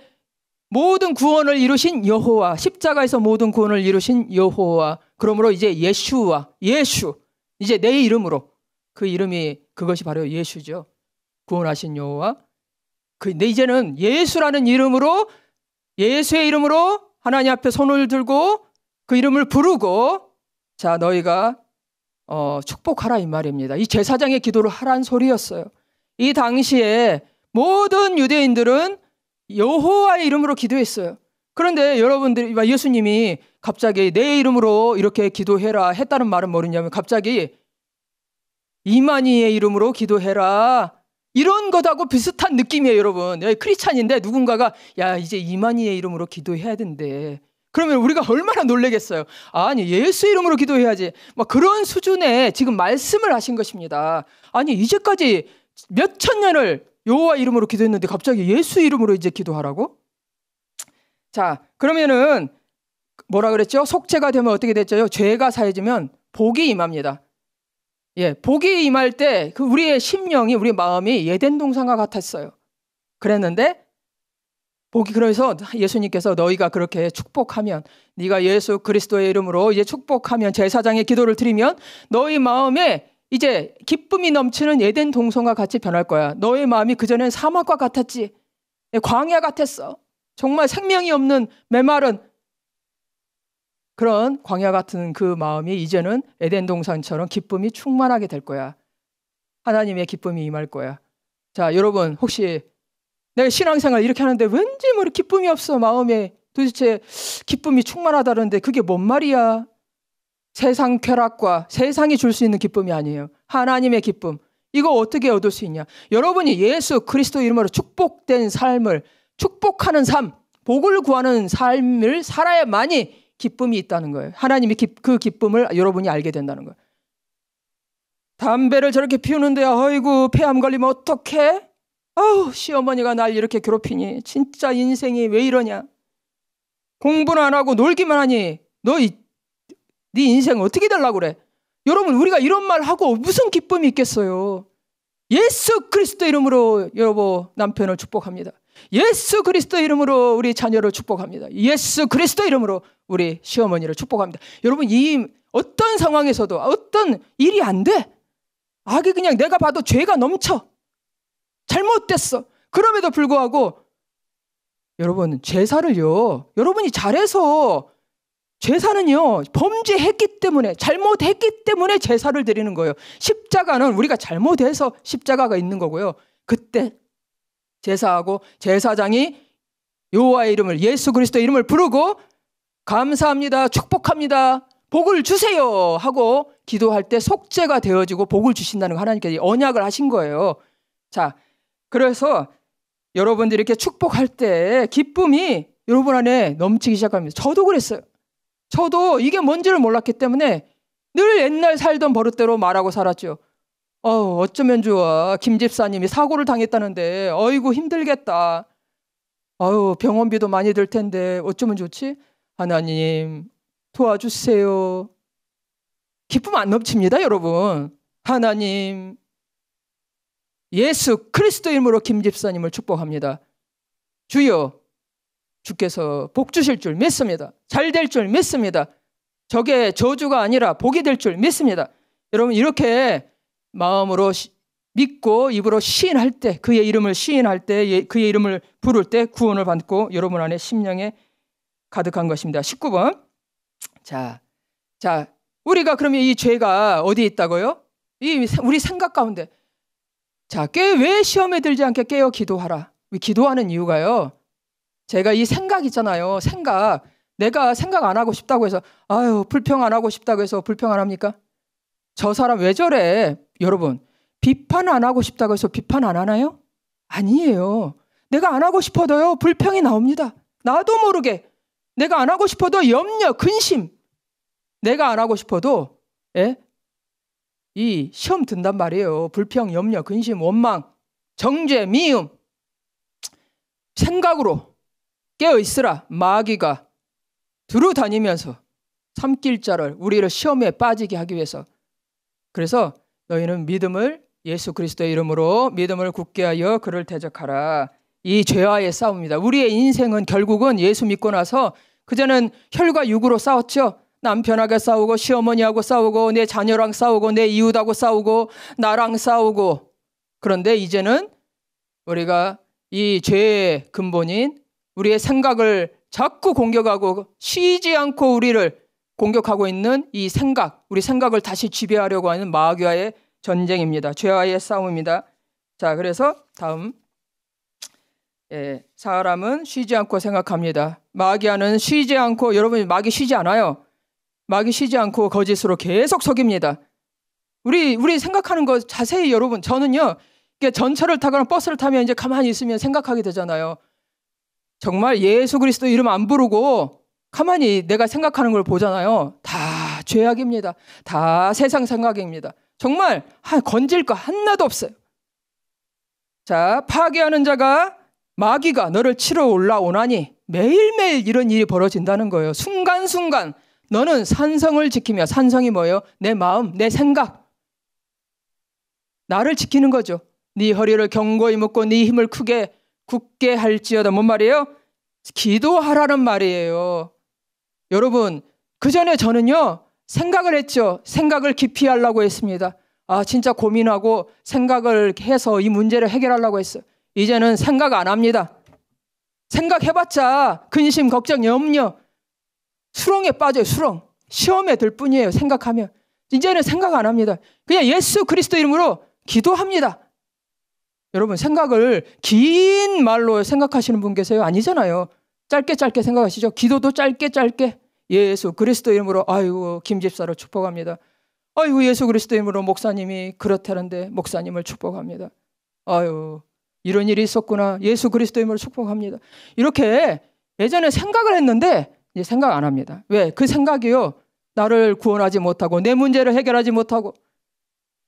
모든 구원을 이루신 여호와 십자가에서 모든 구원을 이루신 여호와 그러므로 이제 예수와 예수 이제 내 이름으로 그 이름이 그것이 바로 예수죠. 구원하신 여호와. 그 근데 이제는 예수라는 이름으로 예수의 이름으로 하나님 앞에 손을 들고 그 이름을 부르고 자 너희가 어, 축복하라 이 말입니다. 이 제사장의 기도를 하란 소리였어요. 이 당시에 모든 유대인들은 여호와의 이름으로 기도했어요. 그런데 여러분들이 예수님이 갑자기 내 이름으로 이렇게 기도해라 했다는 말은 뭐냐면 갑자기 이만희의 이름으로 기도해라. 이런 것하고 비슷한 느낌이에요, 여러분. 크리스찬인데 누군가가 야, 이제 이만희의 이름으로 기도해야 된대. 그러면 우리가 얼마나 놀래겠어요. 아니, 예수 이름으로 기도해야지. 막 그런 수준의 지금 말씀을 하신 것입니다. 아니, 이제까지 몇천 년을 여호와 이름으로 기도했는데 갑자기 예수 이름으로 이제 기도하라고? 자, 그러면은 뭐라 그랬죠? 속죄가 되면 어떻게 됐죠? 죄가 사해지면 복이 임합니다. 예, 복이 임할 때 그 우리의 심령이 우리 마음이 예덴 동산과 같았어요. 그랬는데 복이 그래서 예수님께서 너희가 그렇게 축복하면 네가 예수 그리스도의 이름으로 이제 축복하면 제사장의 기도를 드리면 너희 마음에 이제 기쁨이 넘치는 예덴 동산과 같이 변할 거야. 너희 마음이 그전엔 사막과 같았지. 예, 광야 같았어. 정말 생명이 없는 메마른 그런 광야 같은 그 마음이 이제는 에덴 동산처럼 기쁨이 충만하게 될 거야. 하나님의 기쁨이 임할 거야. 자, 여러분 혹시 내가 신앙생활 이렇게 하는데 왠지 뭐 기쁨이 없어 마음에 도대체 기쁨이 충만하다는데 그게 뭔 말이야? 세상 쾌락과 세상이 줄 수 있는 기쁨이 아니에요. 하나님의 기쁨. 이거 어떻게 얻을 수 있냐? 여러분이 예수 그리스도 이름으로 축복된 삶을 축복하는 삶, 복을 구하는 삶을 살아야만이 기쁨이 있다는 거예요. 하나님이 기, 그 기쁨을 여러분이 알게 된다는 거예요. 담배를 저렇게 피우는데 아이고 폐암 걸리면 어떡해? 아우 시어머니가 날 이렇게 괴롭히니 진짜 인생이 왜 이러냐? 공부는 안 하고 놀기만 하니 너네 인생 어떻게 되려고 그래? 여러분 우리가 이런 말 하고 무슨 기쁨이 있겠어요? 예수 그리스도 이름으로 여러 남편을 축복합니다. 예수 그리스도 이름으로 우리 자녀를 축복합니다. 예수 그리스도 이름으로 우리 시어머니를 축복합니다. 여러분 이 어떤 상황에서도 아, 어떤 일이 안 돼. 악이 그냥 내가 봐도 죄가 넘쳐. 잘못됐어. 그럼에도 불구하고 여러분 제사를요. 여러분이 잘해서 제사는요. 범죄했기 때문에 잘못했기 때문에 제사를 드리는 거예요. 십자가는 우리가 잘못해서 십자가가 있는 거고요. 그때 제사하고 제사장이 요호와의 이름을 예수 그리스도 이름을 부르고 감사합니다. 축복합니다. 복을 주세요 하고 기도할 때 속죄가 되어지고 복을 주신다는 거 하나님께서 언약을 하신 거예요. 자, 그래서 여러분들이 이렇게 축복할 때 기쁨이 여러분 안에 넘치기 시작합니다. 저도 그랬어요. 저도 이게 뭔지를 몰랐기 때문에 늘 옛날 살던 버릇대로 말하고 살았죠. 어, 어쩌면 좋아. 김 집사님이 사고를 당했다는데, 어이구, 힘들겠다. 어유 병원비도 많이 들 텐데, 어쩌면 좋지? 하나님, 도와주세요. 기쁨 안 넘칩니다, 여러분. 하나님, 예수 그리스도 이름으로 김 집사님을 축복합니다. 주여, 주께서 복 주실 줄 믿습니다. 잘 될 줄 믿습니다. 저게 저주가 아니라 복이 될 줄 믿습니다. 여러분, 이렇게 마음으로 믿고 입으로 시인할 때 그의 이름을 시인할 때 예, 그의 이름을 부를 때 구원을 받고 여러분 안에 심령에 가득한 것입니다. 19번. 자. 자, 우리가 그러면 이 죄가 어디에 있다고요? 이 우리 생각 가운데 자, 깨 왜 시험에 들지 않게 깨어 기도하라. 기도하는 이유가요? 제가 이 생각 있잖아요. 생각. 내가 생각 안 하고 싶다고 해서 아유, 불평 안 하고 싶다고 해서 불평 안 합니까? 저 사람 왜 저래? 여러분, 비판 안 하고 싶다고 해서 비판 안 하나요? 아니에요. 내가 안 하고 싶어도요, 불평이 나옵니다. 나도 모르게. 내가 안 하고 싶어도 염려, 근심. 내가 안 하고 싶어도, 예? 이 시험 든단 말이에요. 불평, 염려, 근심, 원망, 정죄, 미움. 생각으로 깨어 있으라. 마귀가 두루 다니면서 삼킬자를 우리를 시험에 빠지게 하기 위해서. 그래서 너희는 믿음을 예수 그리스도의 이름으로 믿음을 굳게 하여 그를 대적하라. 이 죄와의 싸움입니다. 우리의 인생은 결국은 예수 믿고 나서 그제는 혈과 육으로 싸웠죠. 남편하고 싸우고 시어머니하고 싸우고 내 자녀랑 싸우고 내 이웃하고 싸우고 나랑 싸우고 그런데 이제는 우리가 이 죄의 근본인 우리의 생각을 자꾸 공격하고 쉬지 않고 우리를 공격하고 있는 이 생각, 우리 생각을 다시 지배하려고 하는 마귀와의 전쟁입니다. 죄와의 싸움입니다. 자, 그래서 다음 예, 사람은 쉬지 않고 생각합니다. 마귀는 쉬지 않고 여러분 마귀 쉬지 않아요. 마귀 쉬지 않고 거짓으로 계속 속입니다. 우리 우리 생각하는 거 자세히 여러분 저는요. 이게 전철을 타거나 버스를 타면 이제 가만히 있으면 생각하게 되잖아요. 정말 예수 그리스도 이름 안 부르고 가만히 내가 생각하는 걸 보잖아요. 다 죄악입니다. 다 세상 생각입니다. 정말 건질 거 하나도 없어요. 자, 파괴하는 자가 마귀가 너를 치러 올라오나니 매일매일 이런 일이 벌어진다는 거예요. 순간순간 너는 산성을 지키며 산성이 뭐예요? 내 마음, 내 생각. 나를 지키는 거죠. 네 허리를 견고히 묶고 네 힘을 크게 굳게 할지어다. 뭔 말이에요? 기도하라는 말이에요. 여러분, 그 전에 저는요, 생각을 했죠. 생각을 깊이 하려고 했습니다. 아, 진짜 고민하고 생각을 해서 이 문제를 해결하려고 했어요. 이제는 생각 안 합니다. 생각해봤자 근심, 걱정, 염려, 수렁에 빠져요, 수렁. 시험에 들 뿐이에요, 생각하면. 이제는 생각 안 합니다. 그냥 예수 그리스도 이름으로 기도합니다. 여러분, 생각을 긴 말로 생각하시는 분 계세요? 아니잖아요. 짧게 짧게 생각하시죠. 기도도 짧게 짧게 예수 그리스도 이름으로 아이고 김 집사를 축복합니다. 아이고 예수 그리스도 이름으로 목사님이 그렇다는데 목사님을 축복합니다. 아유 이런 일이 있었구나. 예수 그리스도 이름으로 축복합니다. 이렇게 예전에 생각을 했는데 이제 생각 안 합니다. 왜? 그 생각이요. 나를 구원하지 못하고 내 문제를 해결하지 못하고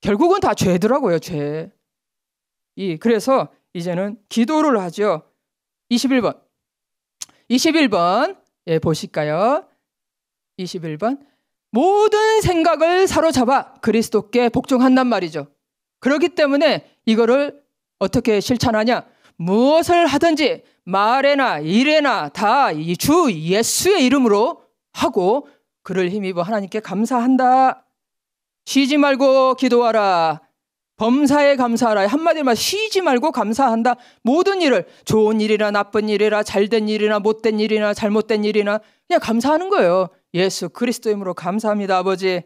결국은 다 죄더라고요, 죄. 이 그래서 이제는 기도를 하죠. 21번. 21번 예, 보실까요? 21번 모든 생각을 사로잡아 그리스도께 복종한단 말이죠. 그렇기 때문에 이거를 어떻게 실천하냐? 무엇을 하든지 말에나 일에나 다 주 예수의 이름으로 하고 그를 힘입어 하나님께 감사한다. 쉬지 말고 기도하라. 범사에 감사하라. 한마디만 쉬지 말고 감사한다. 모든 일을 좋은 일이나 나쁜 일이라 잘된 일이나 못된 일이나 잘못된 일이나 그냥 감사하는 거예요. 예수 그리스도 이름으로 감사합니다, 아버지.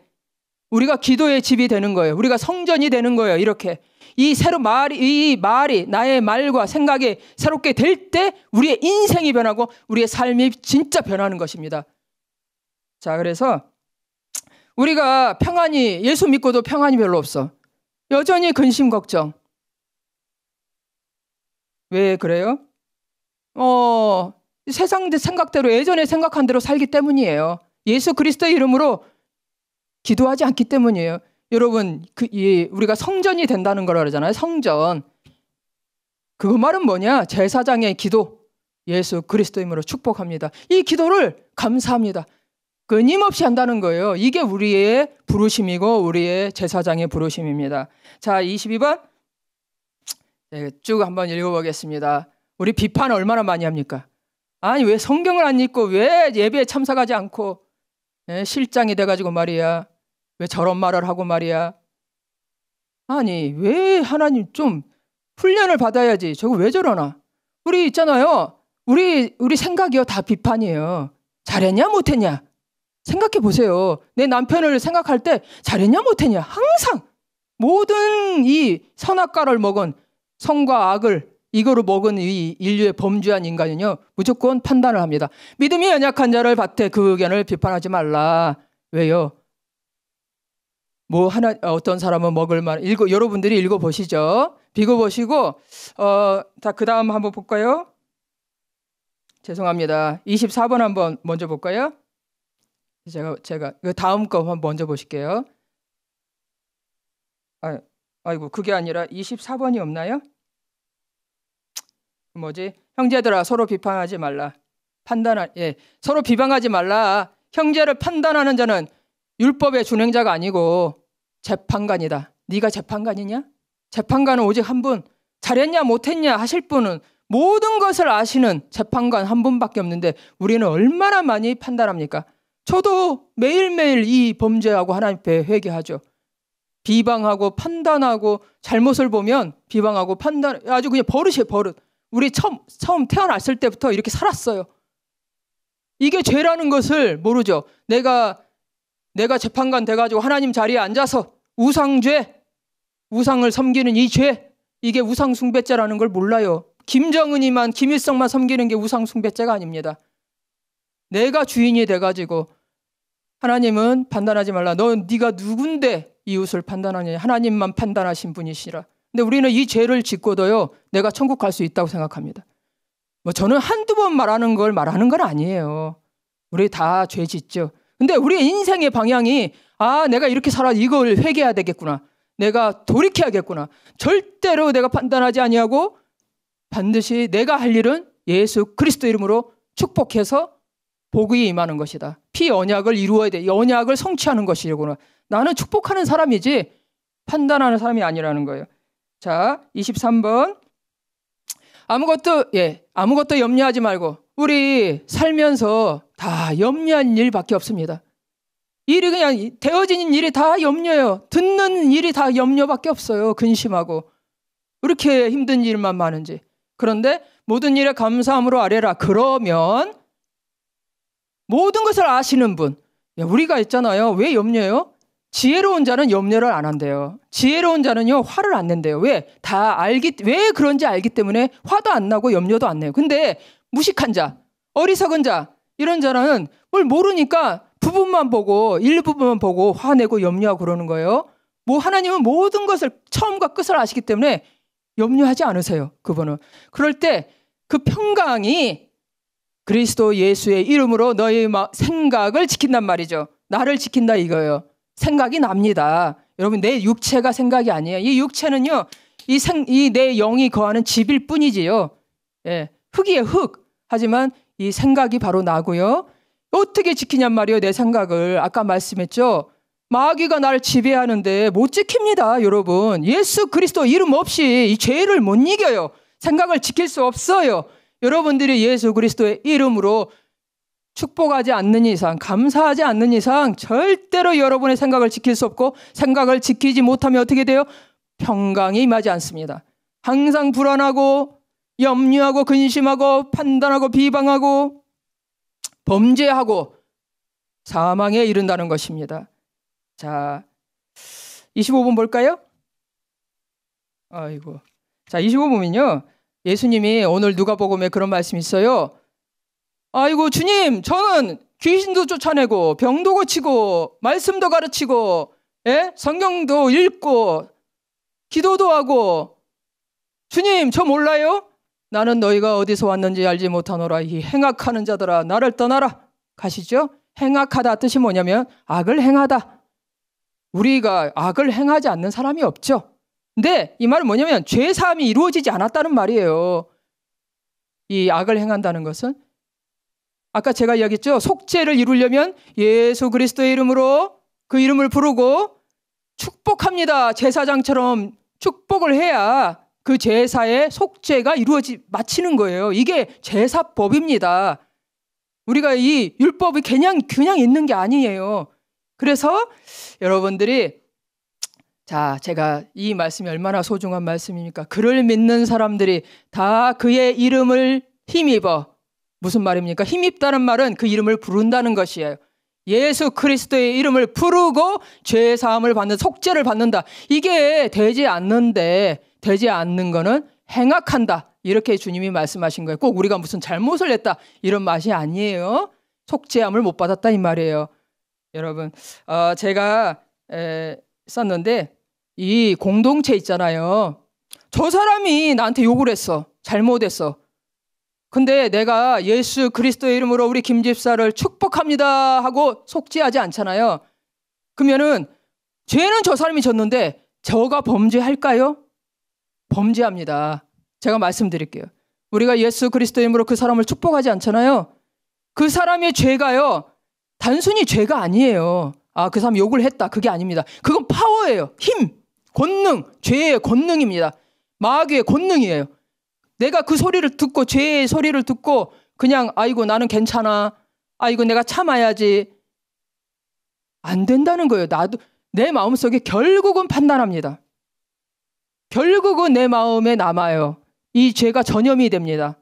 우리가 기도의 집이 되는 거예요. 우리가 성전이 되는 거예요. 이렇게 이 새로 말이 이 말이 나의 말과 생각이 새롭게 될 때 우리의 인생이 변하고 우리의 삶이 진짜 변하는 것입니다. 자, 그래서 우리가 평안이 예수 믿고도 평안이 별로 없어. 여전히 근심 걱정. 왜 그래요? 어, 세상 생각대로 예전에 생각한 대로 살기 때문이에요. 예수 그리스도의 이름으로 기도하지 않기 때문이에요. 여러분, 그, 예, 우리가 성전이 된다는 걸알잖아요 성전. 그 말은 뭐냐? 제사장의 기도. 예수 그리스도임으로 축복합니다. 이 기도를 감사합니다. 끊임없이 한다는 거예요. 이게 우리의 부르심이고 우리의 제사장의 부르심입니다. 자, 22번 네, 쭉 한번 읽어보겠습니다. 우리 비판 얼마나 많이 합니까? 아니 왜 성경을 안 읽고 왜 예배에 참석하지 않고 네, 실장이 돼가지고 말이야 왜 저런 말을 하고 말이야 아니 왜 하나님 좀 훈련을 받아야지 저거 왜 저러나 우리 있잖아요 우리 우리 생각이요 다 비판이에요 잘했냐 못했냐 생각해 보세요. 내 남편을 생각할 때 잘했냐 못했냐 항상 모든 이 선악과를 먹은 성과 악을 이거로 먹은 이 인류의 범죄한 인간은요 무조건 판단을 합니다. 믿음이 연약한 자를 밭에 그 의견을 비판하지 말라. 왜요? 뭐 하나 어, 어떤 사람은 먹을 만 읽어 여러분들이 읽어 보시죠. 비교 보시고 어자 그다음 한번 볼까요? 죄송합니다. 24번 한번 먼저 볼까요? 제가 제가 그 다음 거 한번 먼저 보실게요. 아, 아이고 그게 아니라 24번이 없나요? 뭐지? 형제들아 서로 비판하지 말라. 판단하 예 서로 비방하지 말라. 형제를 판단하는 자는 율법의 준행자가 아니고 재판관이다. 네가 재판관이냐? 재판관은 오직 한 분. 잘했냐 못했냐 하실 분은 모든 것을 아시는 재판관 한 분밖에 없는데 우리는 얼마나 많이 판단합니까? 저도 매일매일 이 범죄하고 하나님 앞에 회개하죠. 비방하고 판단하고 잘못을 보면 비방하고 판단 아주 그냥 버릇이에요 버릇. 우리 처음 처음 태어났을 때부터 이렇게 살았어요. 이게 죄라는 것을 모르죠. 내가 내가 재판관 돼가지고 하나님 자리에 앉아서 우상죄, 우상을 섬기는 이 죄, 이게 우상숭배죄라는 걸 몰라요. 김정은이만, 김일성만 섬기는 게 우상숭배죄가 아닙니다. 내가 주인이 돼가지고 하나님은 판단하지 말라. 너 네가 누군데 이웃을 판단하느냐. 하나님만 판단하신 분이시라. 근데 우리는 이 죄를 짓고도요. 내가 천국 갈 수 있다고 생각합니다. 뭐 저는 한두 번 말하는 걸 말하는 건 아니에요. 우리 다 죄 짓죠. 근데 우리 인생의 방향이 아, 내가 이렇게 살아 이걸 회개해야 되겠구나. 내가 돌이켜야겠구나. 절대로 내가 판단하지 아니하고 반드시 내가 할 일은 예수 그리스도 이름으로 축복해서 복이 임하는 것이다. 피 언약을 이루어야 돼. 언약을 성취하는 것이구나. 나는 축복하는 사람이지 판단하는 사람이 아니라는 거예요. 자, 23번. 아무것도 예, 아무것도 염려하지 말고 우리 살면서 다 염려한 일밖에 없습니다. 일이 그냥 되어지는 일이 다 염려예요. 듣는 일이 다 염려밖에 없어요. 근심하고 이렇게 힘든 일만 많은지. 그런데 모든 일에 감사함으로 아래라 그러면 모든 것을 아시는 분. 야, 우리가 있잖아요. 왜 염려해요? 지혜로운 자는 염려를 안 한대요. 지혜로운 자는요, 화를 안 낸대요. 왜? 다 알기, 왜 그런지 알기 때문에 화도 안 나고 염려도 안 내요. 근데 무식한 자, 어리석은 자, 이런 자는 뭘 모르니까 부분만 보고 일부분만 보고 화내고 염려하고 그러는 거예요. 뭐 하나님은 모든 것을 처음과 끝을 아시기 때문에 염려하지 않으세요. 그분은. 그럴 때 그 평강이 그리스도 예수의 이름으로 너의 생각을 지킨단 말이죠. 나를 지킨다 이거예요. 생각이 납니다. 여러분 내 육체가 생각이 아니에요. 이 육체는요. 이 생 이 내 영이 거하는 집일 뿐이지요. 예. 흙이에 흙. 하지만 이 생각이 바로 나고요. 어떻게 지키냔 말이요내 생각을. 아까 말씀했죠. 마귀가 나를 지배하는데 못 지킵니다, 여러분. 예수 그리스도 이름 없이 이 죄를 못 이겨요. 생각을 지킬 수 없어요. 여러분들이 예수 그리스도의 이름으로 축복하지 않는 이상, 감사하지 않는 이상 절대로 여러분의 생각을 지킬 수 없고 생각을 지키지 못하면 어떻게 돼요? 평강이 임하지 않습니다. 항상 불안하고 염려하고 근심하고 판단하고 비방하고 범죄하고 사망에 이른다는 것입니다. 자, 25분 볼까요? 아이고. 자, 25분은요. 예수님이 오늘 누가복음에 그런 말씀이 있어요. 아이고 주님, 저는 귀신도 쫓아내고 병도 고치고 말씀도 가르치고 예? 성경도 읽고 기도도 하고 주님, 저 몰라요? 나는 너희가 어디서 왔는지 알지 못하노라. 이 행악하는 자들아, 나를 떠나라. 가시죠? 행악하다 뜻이 뭐냐면 악을 행하다. 우리가 악을 행하지 않는 사람이 없죠. 근데 이 말은 뭐냐면 죄 사함이 이루어지지 않았다는 말이에요. 이 악을 행한다는 것은 아까 제가 이야기했죠. 속죄를 이루려면 예수 그리스도의 이름으로 그 이름을 부르고 축복합니다. 제사장처럼 축복을 해야 그 제사의 속죄가 이루어지 마치는 거예요. 이게 제사법입니다. 우리가 이 율법이 그냥 그냥 있는 게 아니에요. 그래서 여러분들이 자, 제가 이 말씀이 얼마나 소중한 말씀입니까? 그를 믿는 사람들이 다 그의 이름을 힘입어. 무슨 말입니까? 힘입다는 말은 그 이름을 부른다는 것이에요. 예수 그리스도의 이름을 부르고 죄 사함을 받는 속죄를 받는다. 이게 되지 않는데 되지 않는 거는 행악한다. 이렇게 주님이 말씀하신 거예요. 꼭 우리가 무슨 잘못을 했다 이런 맛이 아니에요. 속죄함을 못 받았다 이 말이에요. 여러분, 어, 제가 에, 있었는데이 공동체 있잖아요. 저 사람이 나한테 욕을 했어. 잘못했어. 근데 내가 예수 그리스도의 이름으로 우리 김 집사를 축복합니다 하고 속죄하지 않잖아요. 그러면은 죄는 저 사람이 졌는데 저가 범죄할까요? 범죄합니다. 제가 말씀드릴게요. 우리가 예수 그리스도의 이름으로 그 사람을 축복하지 않잖아요. 그 사람의 죄가요. 단순히 죄가 아니에요. 아, 그 사람 욕을 했다. 그게 아닙니다. 그건 파워예요. 힘, 권능, 죄의 권능입니다. 마귀의 권능이에요. 내가 그 소리를 듣고 죄의 소리를 듣고 그냥 아이고 나는 괜찮아. 아이고 내가 참아야지. 안 된다는 거예요. 나도 내 마음속에 결국은 판단합니다. 결국은 내 마음에 남아요. 이 죄가 전염이 됩니다.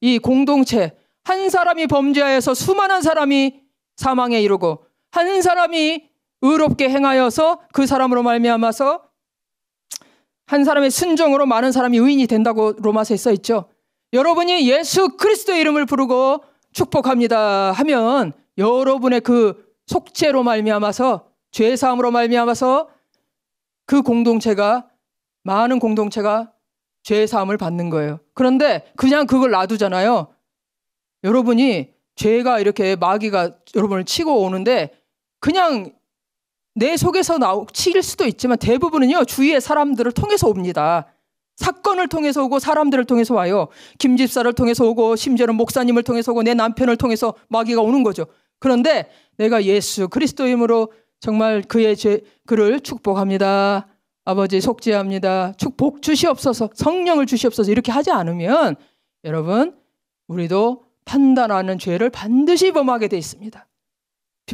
이 공동체 한 사람이 범죄하여서 수많은 사람이 사망에 이르고 한 사람이 의롭게 행하여서 그 사람으로 말미암아서 한 사람의 순종으로 많은 사람이 의인이 된다고 로마서에 써 있죠. 여러분이 예수 그리스도의 이름을 부르고 축복합니다 하면 여러분의 그 속죄로 말미암아서 죄 사함으로 말미암아서 그 공동체가 많은 공동체가 죄 사함을 받는 거예요. 그런데 그냥 그걸 놔두잖아요. 여러분이 죄가 이렇게 마귀가 여러분을 치고 오는데 그냥 내 속에서 나오 치일 수도 있지만 대부분은요 주위의 사람들을 통해서 옵니다. 사건을 통해서 오고 사람들을 통해서 와요. 김 집사를 통해서 오고 심지어는 목사님을 통해서 오고 내 남편을 통해서 마귀가 오는 거죠. 그런데 내가 예수 그리스도 힘으로 정말 그의 죄 그를 축복합니다. 아버지 속죄합니다. 축복 주시옵소서. 성령을 주시옵소서. 이렇게 하지 않으면 여러분 우리도 판단하는 죄를 반드시 범하게 돼 있습니다.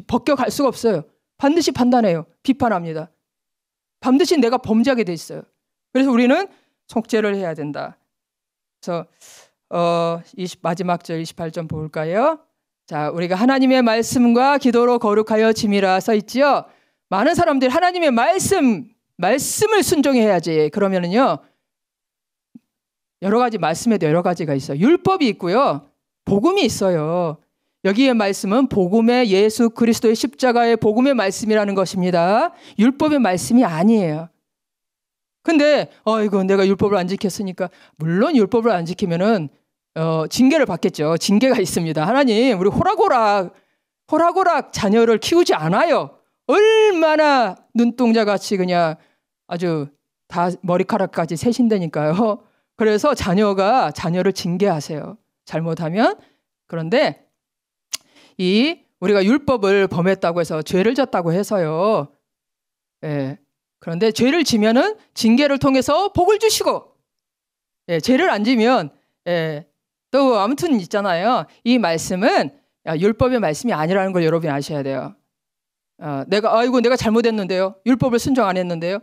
벗겨갈 수가 없어요. 반드시 판단해요. 비판합니다. 반드시 내가 범죄하게 돼 있어요. 그래서 우리는 속죄를 해야 된다. 그래서 어, 20, 마지막 절 28점 볼까요? 자, 우리가 하나님의 말씀과 기도로 거룩하여 짐이라 써 있지요. 많은 사람들이 하나님의 말씀, 말씀을 순종해야지. 그러면은요. 여러 가지 말씀에도 여러 가지가 있어요. 율법이 있고요. 복음이 있어요. 여기의 말씀은 복음의 예수 그리스도의 십자가의 복음의 말씀이라는 것입니다. 율법의 말씀이 아니에요. 근데 어이거 내가 율법을 안 지켰으니까 물론 율법을 안 지키면은 어, 징계를 받겠죠. 징계가 있습니다. 하나님 우리 호락호락 호락호락 자녀를 키우지 않아요. 얼마나 눈동자 같이 그냥 아주 다 머리카락까지 새신다니까요. 그래서 자녀가 자녀를 징계하세요. 잘못하면 그런데 이 우리가 율법을 범했다고 해서 죄를 졌다고 해서요. 예. 그런데 죄를 지면은 징계를 통해서 복을 주시고 예, 죄를 안 지면 예. 또 아무튼 있잖아요. 이 말씀은 야, 율법의 말씀이 아니라는 걸 여러분이 아셔야 돼요. 어, 내가 아이고 내가 잘못했는데요. 율법을 순종 안 했는데요.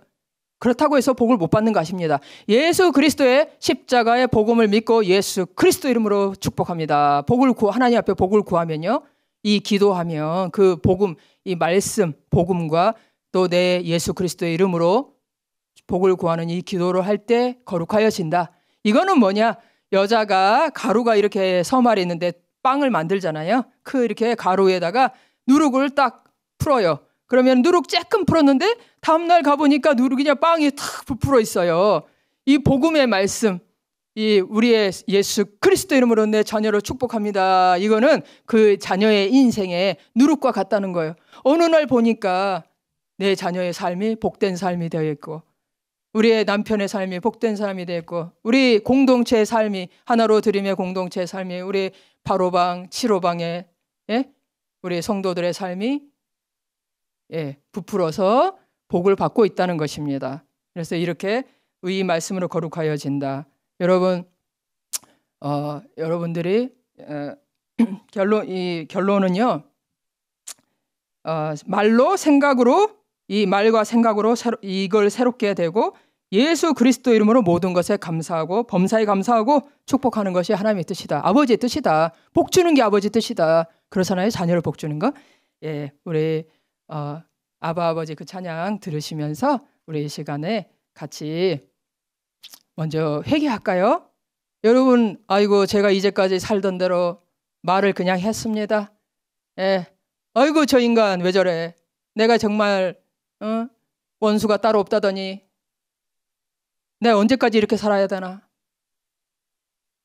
그렇다고 해서 복을 못 받는 것입니다 예수 그리스도의 십자가의 복음을 믿고 예수 그리스도 이름으로 축복합니다. 복을 구 하나님 앞에 복을 구하면요. 이 기도하면 그 복음, 이 말씀, 복음과 또 내 예수 그리스도의 이름으로 복을 구하는 이 기도를 할 때 거룩하여진다. 이거는 뭐냐? 여자가 가루가 이렇게 서말이 있는데 빵을 만들잖아요. 그 이렇게 가루에다가 누룩을 딱 풀어요. 그러면 누룩 쬐끔 풀었는데 다음날 가보니까 누룩이 그냥 빵이 탁 부풀어 있어요. 이 복음의 말씀, 이 우리의 예수 그리스도 이름으로 내 자녀를 축복합니다. 이거는 그 자녀의 인생에 누룩과 같다는 거예요. 어느 날 보니까 내 자녀의 삶이 복된 삶이 되어 있고 우리의 남편의 삶이 복된 삶이 되어있고 우리 공동체의 삶이 하나로 드림의 공동체의 삶이 우리 바로방 치로방의 예? 우리 성도들의 삶이 예, 부풀어서 복을 받고 있다는 것입니다. 그래서 이렇게 의 말씀으로 거룩하여진다. 여러분, 어, 여러분들이 어, 결론 이 결론은요. 어, 말로 생각으로 이 말과 생각으로 새로, 이걸 새롭게 되고 예수 그리스도 이름으로 모든 것에 감사하고 범사에 감사하고 축복하는 것이 하나님의 뜻이다. 아버지의 뜻이다. 복 주는 게 아버지 뜻이다. 그러잖아요. 자녀를 복 주는 거. 예, 우리 어, 아바 아버지 그 찬양 들으시면서 우리 시간에 같이 먼저 회개할까요? 여러분, 아이고 제가 이제까지 살던 대로 말을 그냥 했습니다. 예, 아이고 저 인간 왜 저래? 내가 정말 어? 원수가 따로 없다더니 내가 언제까지 이렇게 살아야 되나?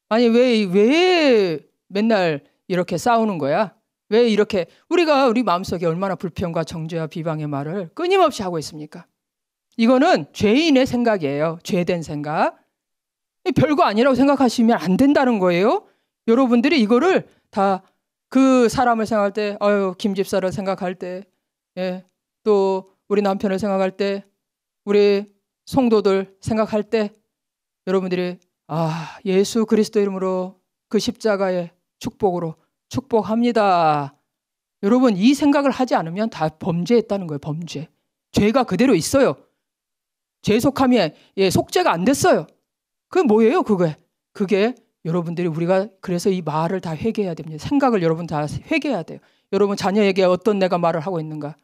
아니 왜 왜 맨날 이렇게 싸우는 거야? 왜 이렇게 우리가 우리 마음속에 얼마나 불평과 정죄와 비방의 말을 끊임없이 하고 있습니까? 이거는 죄인의 생각이에요. 죄된 생각. 별거 아니라고 생각하시면 안 된다는 거예요. 여러분들이 이거를 다 그 사람을 생각할 때, 아유, 김 집사를 생각할 때, 예, 또 우리 남편을 생각할 때, 우리 성도들 생각할 때, 여러분들이, 아, 예수 그리스도 이름으로 그 십자가의 축복으로 축복합니다. 여러분, 이 생각을 하지 않으면 다 범죄했다는 거예요, 범죄. 죄가 그대로 있어요. 죄속함이 예, 속죄가 안 됐어요. 그게 뭐예요, 그게? 그게 여러분들이 우리가 그래서 이 말을 다 회개해야 됩니다. 생각을 여러분 다 회개해야 돼요. 여러분 자녀에게 어떤 내가 말을 하고 있는가?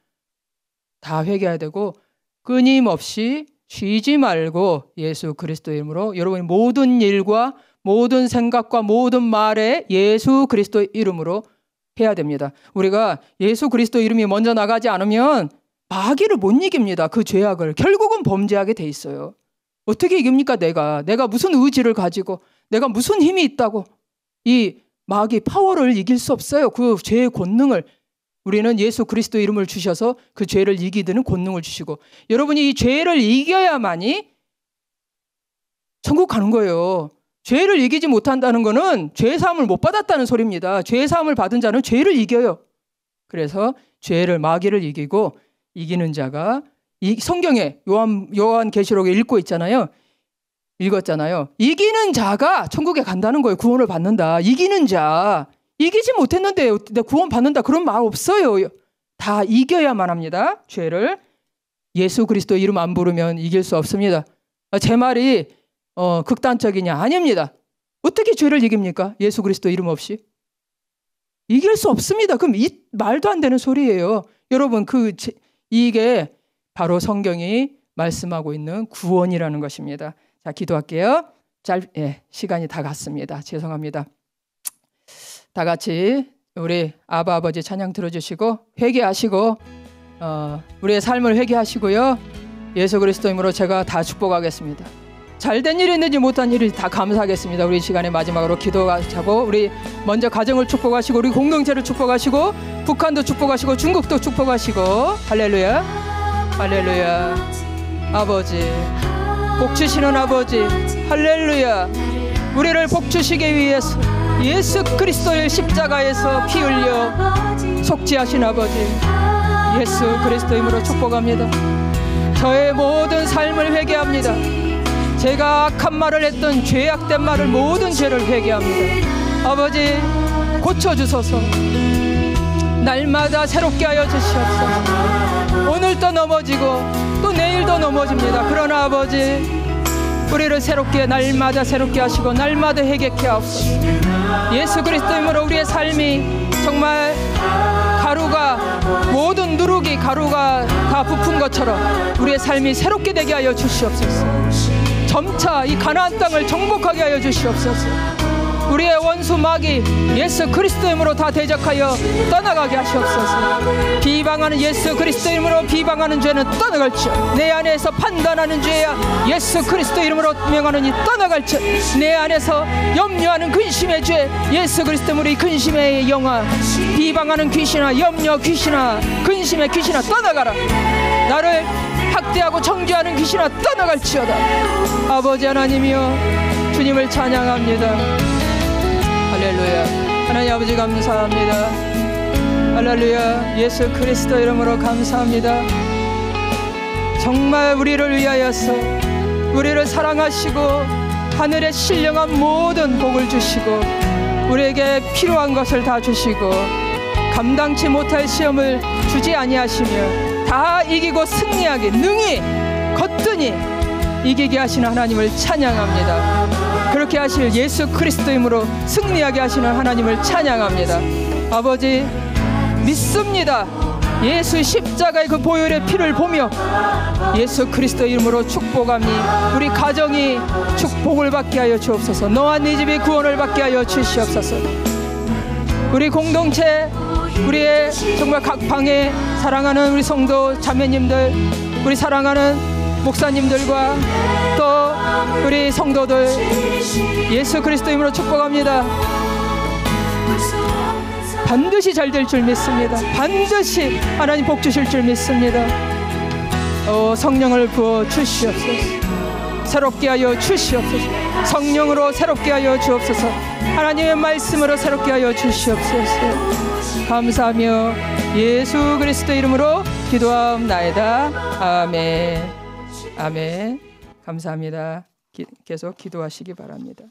다 회개해야 되고 끊임없이 쉬지 말고 예수 그리스도 이름으로 여러분 이 모든 일과 모든 생각과 모든 말에 예수 그리스도 이름으로 해야 됩니다. 우리가 예수 그리스도 이름이 먼저 나가지 않으면 마귀를 못 이깁니다. 그 죄악을 결국은 범죄하게 돼 있어요. 어떻게 이깁니까? 내가 내가 무슨 의지를 가지고 내가 무슨 힘이 있다고 이 마귀 파워를 이길 수 없어요. 그 죄의 권능을 우리는 예수 그리스도 이름을 주셔서 그 죄를 이기드는 권능을 주시고 여러분이 이 죄를 이겨야만이 천국 가는 거예요. 죄를 이기지 못한다는 것은 죄 사함을 못 받았다는 소리입니다. 죄 사함을 받은 자는 죄를 이겨요. 그래서 죄를 마귀를 이기고 이기는 자가 성경에 요한 요한 계시록에 읽고 있잖아요. 읽었잖아요. 이기는 자가 천국에 간다는 거예요. 구원을 받는다. 이기는 자. 이기지 못했는데 구원 받는다. 그런 말 없어요. 다 이겨야만 합니다. 죄를 예수 그리스도 이름 안 부르면 이길 수 없습니다. 아, 제 말이 어, 극단적이냐? 아닙니다. 어떻게 죄를 이깁니까? 예수 그리스도 이름 없이. 이길 수 없습니다. 그럼 이 말도 안 되는 소리예요. 여러분 그 이게 바로 성경이 말씀하고 있는 구원이라는 것입니다. 자, 기도할게요. 짧, 예, 시간이 다 갔습니다. 죄송합니다. 다 같이 우리 아바 아버지 찬양 들어주시고 회개하시고 어, 우리의 삶을 회개하시고요. 예수 그리스도임으로 제가 다 축복하겠습니다. 잘된 일이든지 있 못한 일이 다 감사하겠습니다. 우리 시간의 마지막으로 기도하자고 우리 먼저 가정을 축복하시고 우리 공동체를 축복하시고 북한도 축복하시고 중국도 축복하시고 할렐루야 할렐루야 아버지 복 주시는 아버지 할렐루야 우리를 복 주시기 위해서 예수 그리스도의 십자가에서 피 흘려 속죄하신 아버지 예수 그리스도 이름으로 축복합니다. 저의 모든 삶을 회개합니다. 제가 악한 말을 했던 죄악된 말을 모든 죄를 회개합니다. 아버지 고쳐주소서. 날마다 새롭게 하여 주시옵소서. 오늘도 넘어지고 또 내일도 넘어집니다. 그러나 아버지 우리를 새롭게 날마다 새롭게 하시고 날마다 회개케 하옵소서. 예수 그리스도이므로 우리의 삶이 정말 가루가 모든 누룩이 가루가 다 부푼 것처럼 우리의 삶이 새롭게 되게 하여 주시옵소서. 점차 이 가나안 땅을 정복하게 하여 주시옵소서. 우리의 원수 마귀 예수 그리스도 이름으로 다 대적하여 떠나가게 하시옵소서. 비방하는 예수 그리스도 이름으로 비방하는 죄는 떠나갈지어. 내 안에서 판단하는 죄야 예수 그리스도 이름으로 명하느니 떠나갈지어. 내 안에서 염려하는 근심의 죄 예수 그리스도 이름으로 이 근심의 영화 비방하는 귀신아 염려 귀신아 근심의 귀신아 떠나가라. 나를 학대하고 정죄하는 귀신아 떠나갈지어다 아버지 하나님이여 주님을 찬양합니다 할렐루야 하나님 아버지 감사합니다 할렐루야 예수 그리스도 이름으로 감사합니다 정말 우리를 위하여서 우리를 사랑하시고 하늘의 신령한 모든 복을 주시고 우리에게 필요한 것을 다 주시고 감당치 못할 시험을 주지 아니하시며 다 이기고 승리하게 능히 거뜬히 이기게 하시는 하나님을 찬양합니다. 그렇게 하실 예수 그리스도 이므로 승리하게 하시는 하나님을 찬양합니다. 아버지 믿습니다. 예수 십자가의 그 보혈의 피를 보며 예수 그리스도 이름으로 축복하니 우리 가정이 축복을 받게 하여 주옵소서 너와 네 집이 구원을 받게 하여 주시옵소서 우리 공동체 우리의 정말 각 방에 사랑하는 우리 성도 자매님들 우리 사랑하는 목사님들과 또 우리 성도들 예수 그리스도 이름으로 축복합니다. 반드시 잘 될 줄 믿습니다. 반드시 하나님 복 주실 줄 믿습니다. 어, 성령을 부어 주시옵소서. 새롭게 하여 주시옵소서. 성령으로 새롭게 하여 주옵소서. 하나님의 말씀으로 새롭게 하여 주시옵소서. 감사하며 예수 그리스도 이름으로 기도하옵나이다. 아멘. 아멘. 감사합니다. 계속 기도하시기 바랍니다.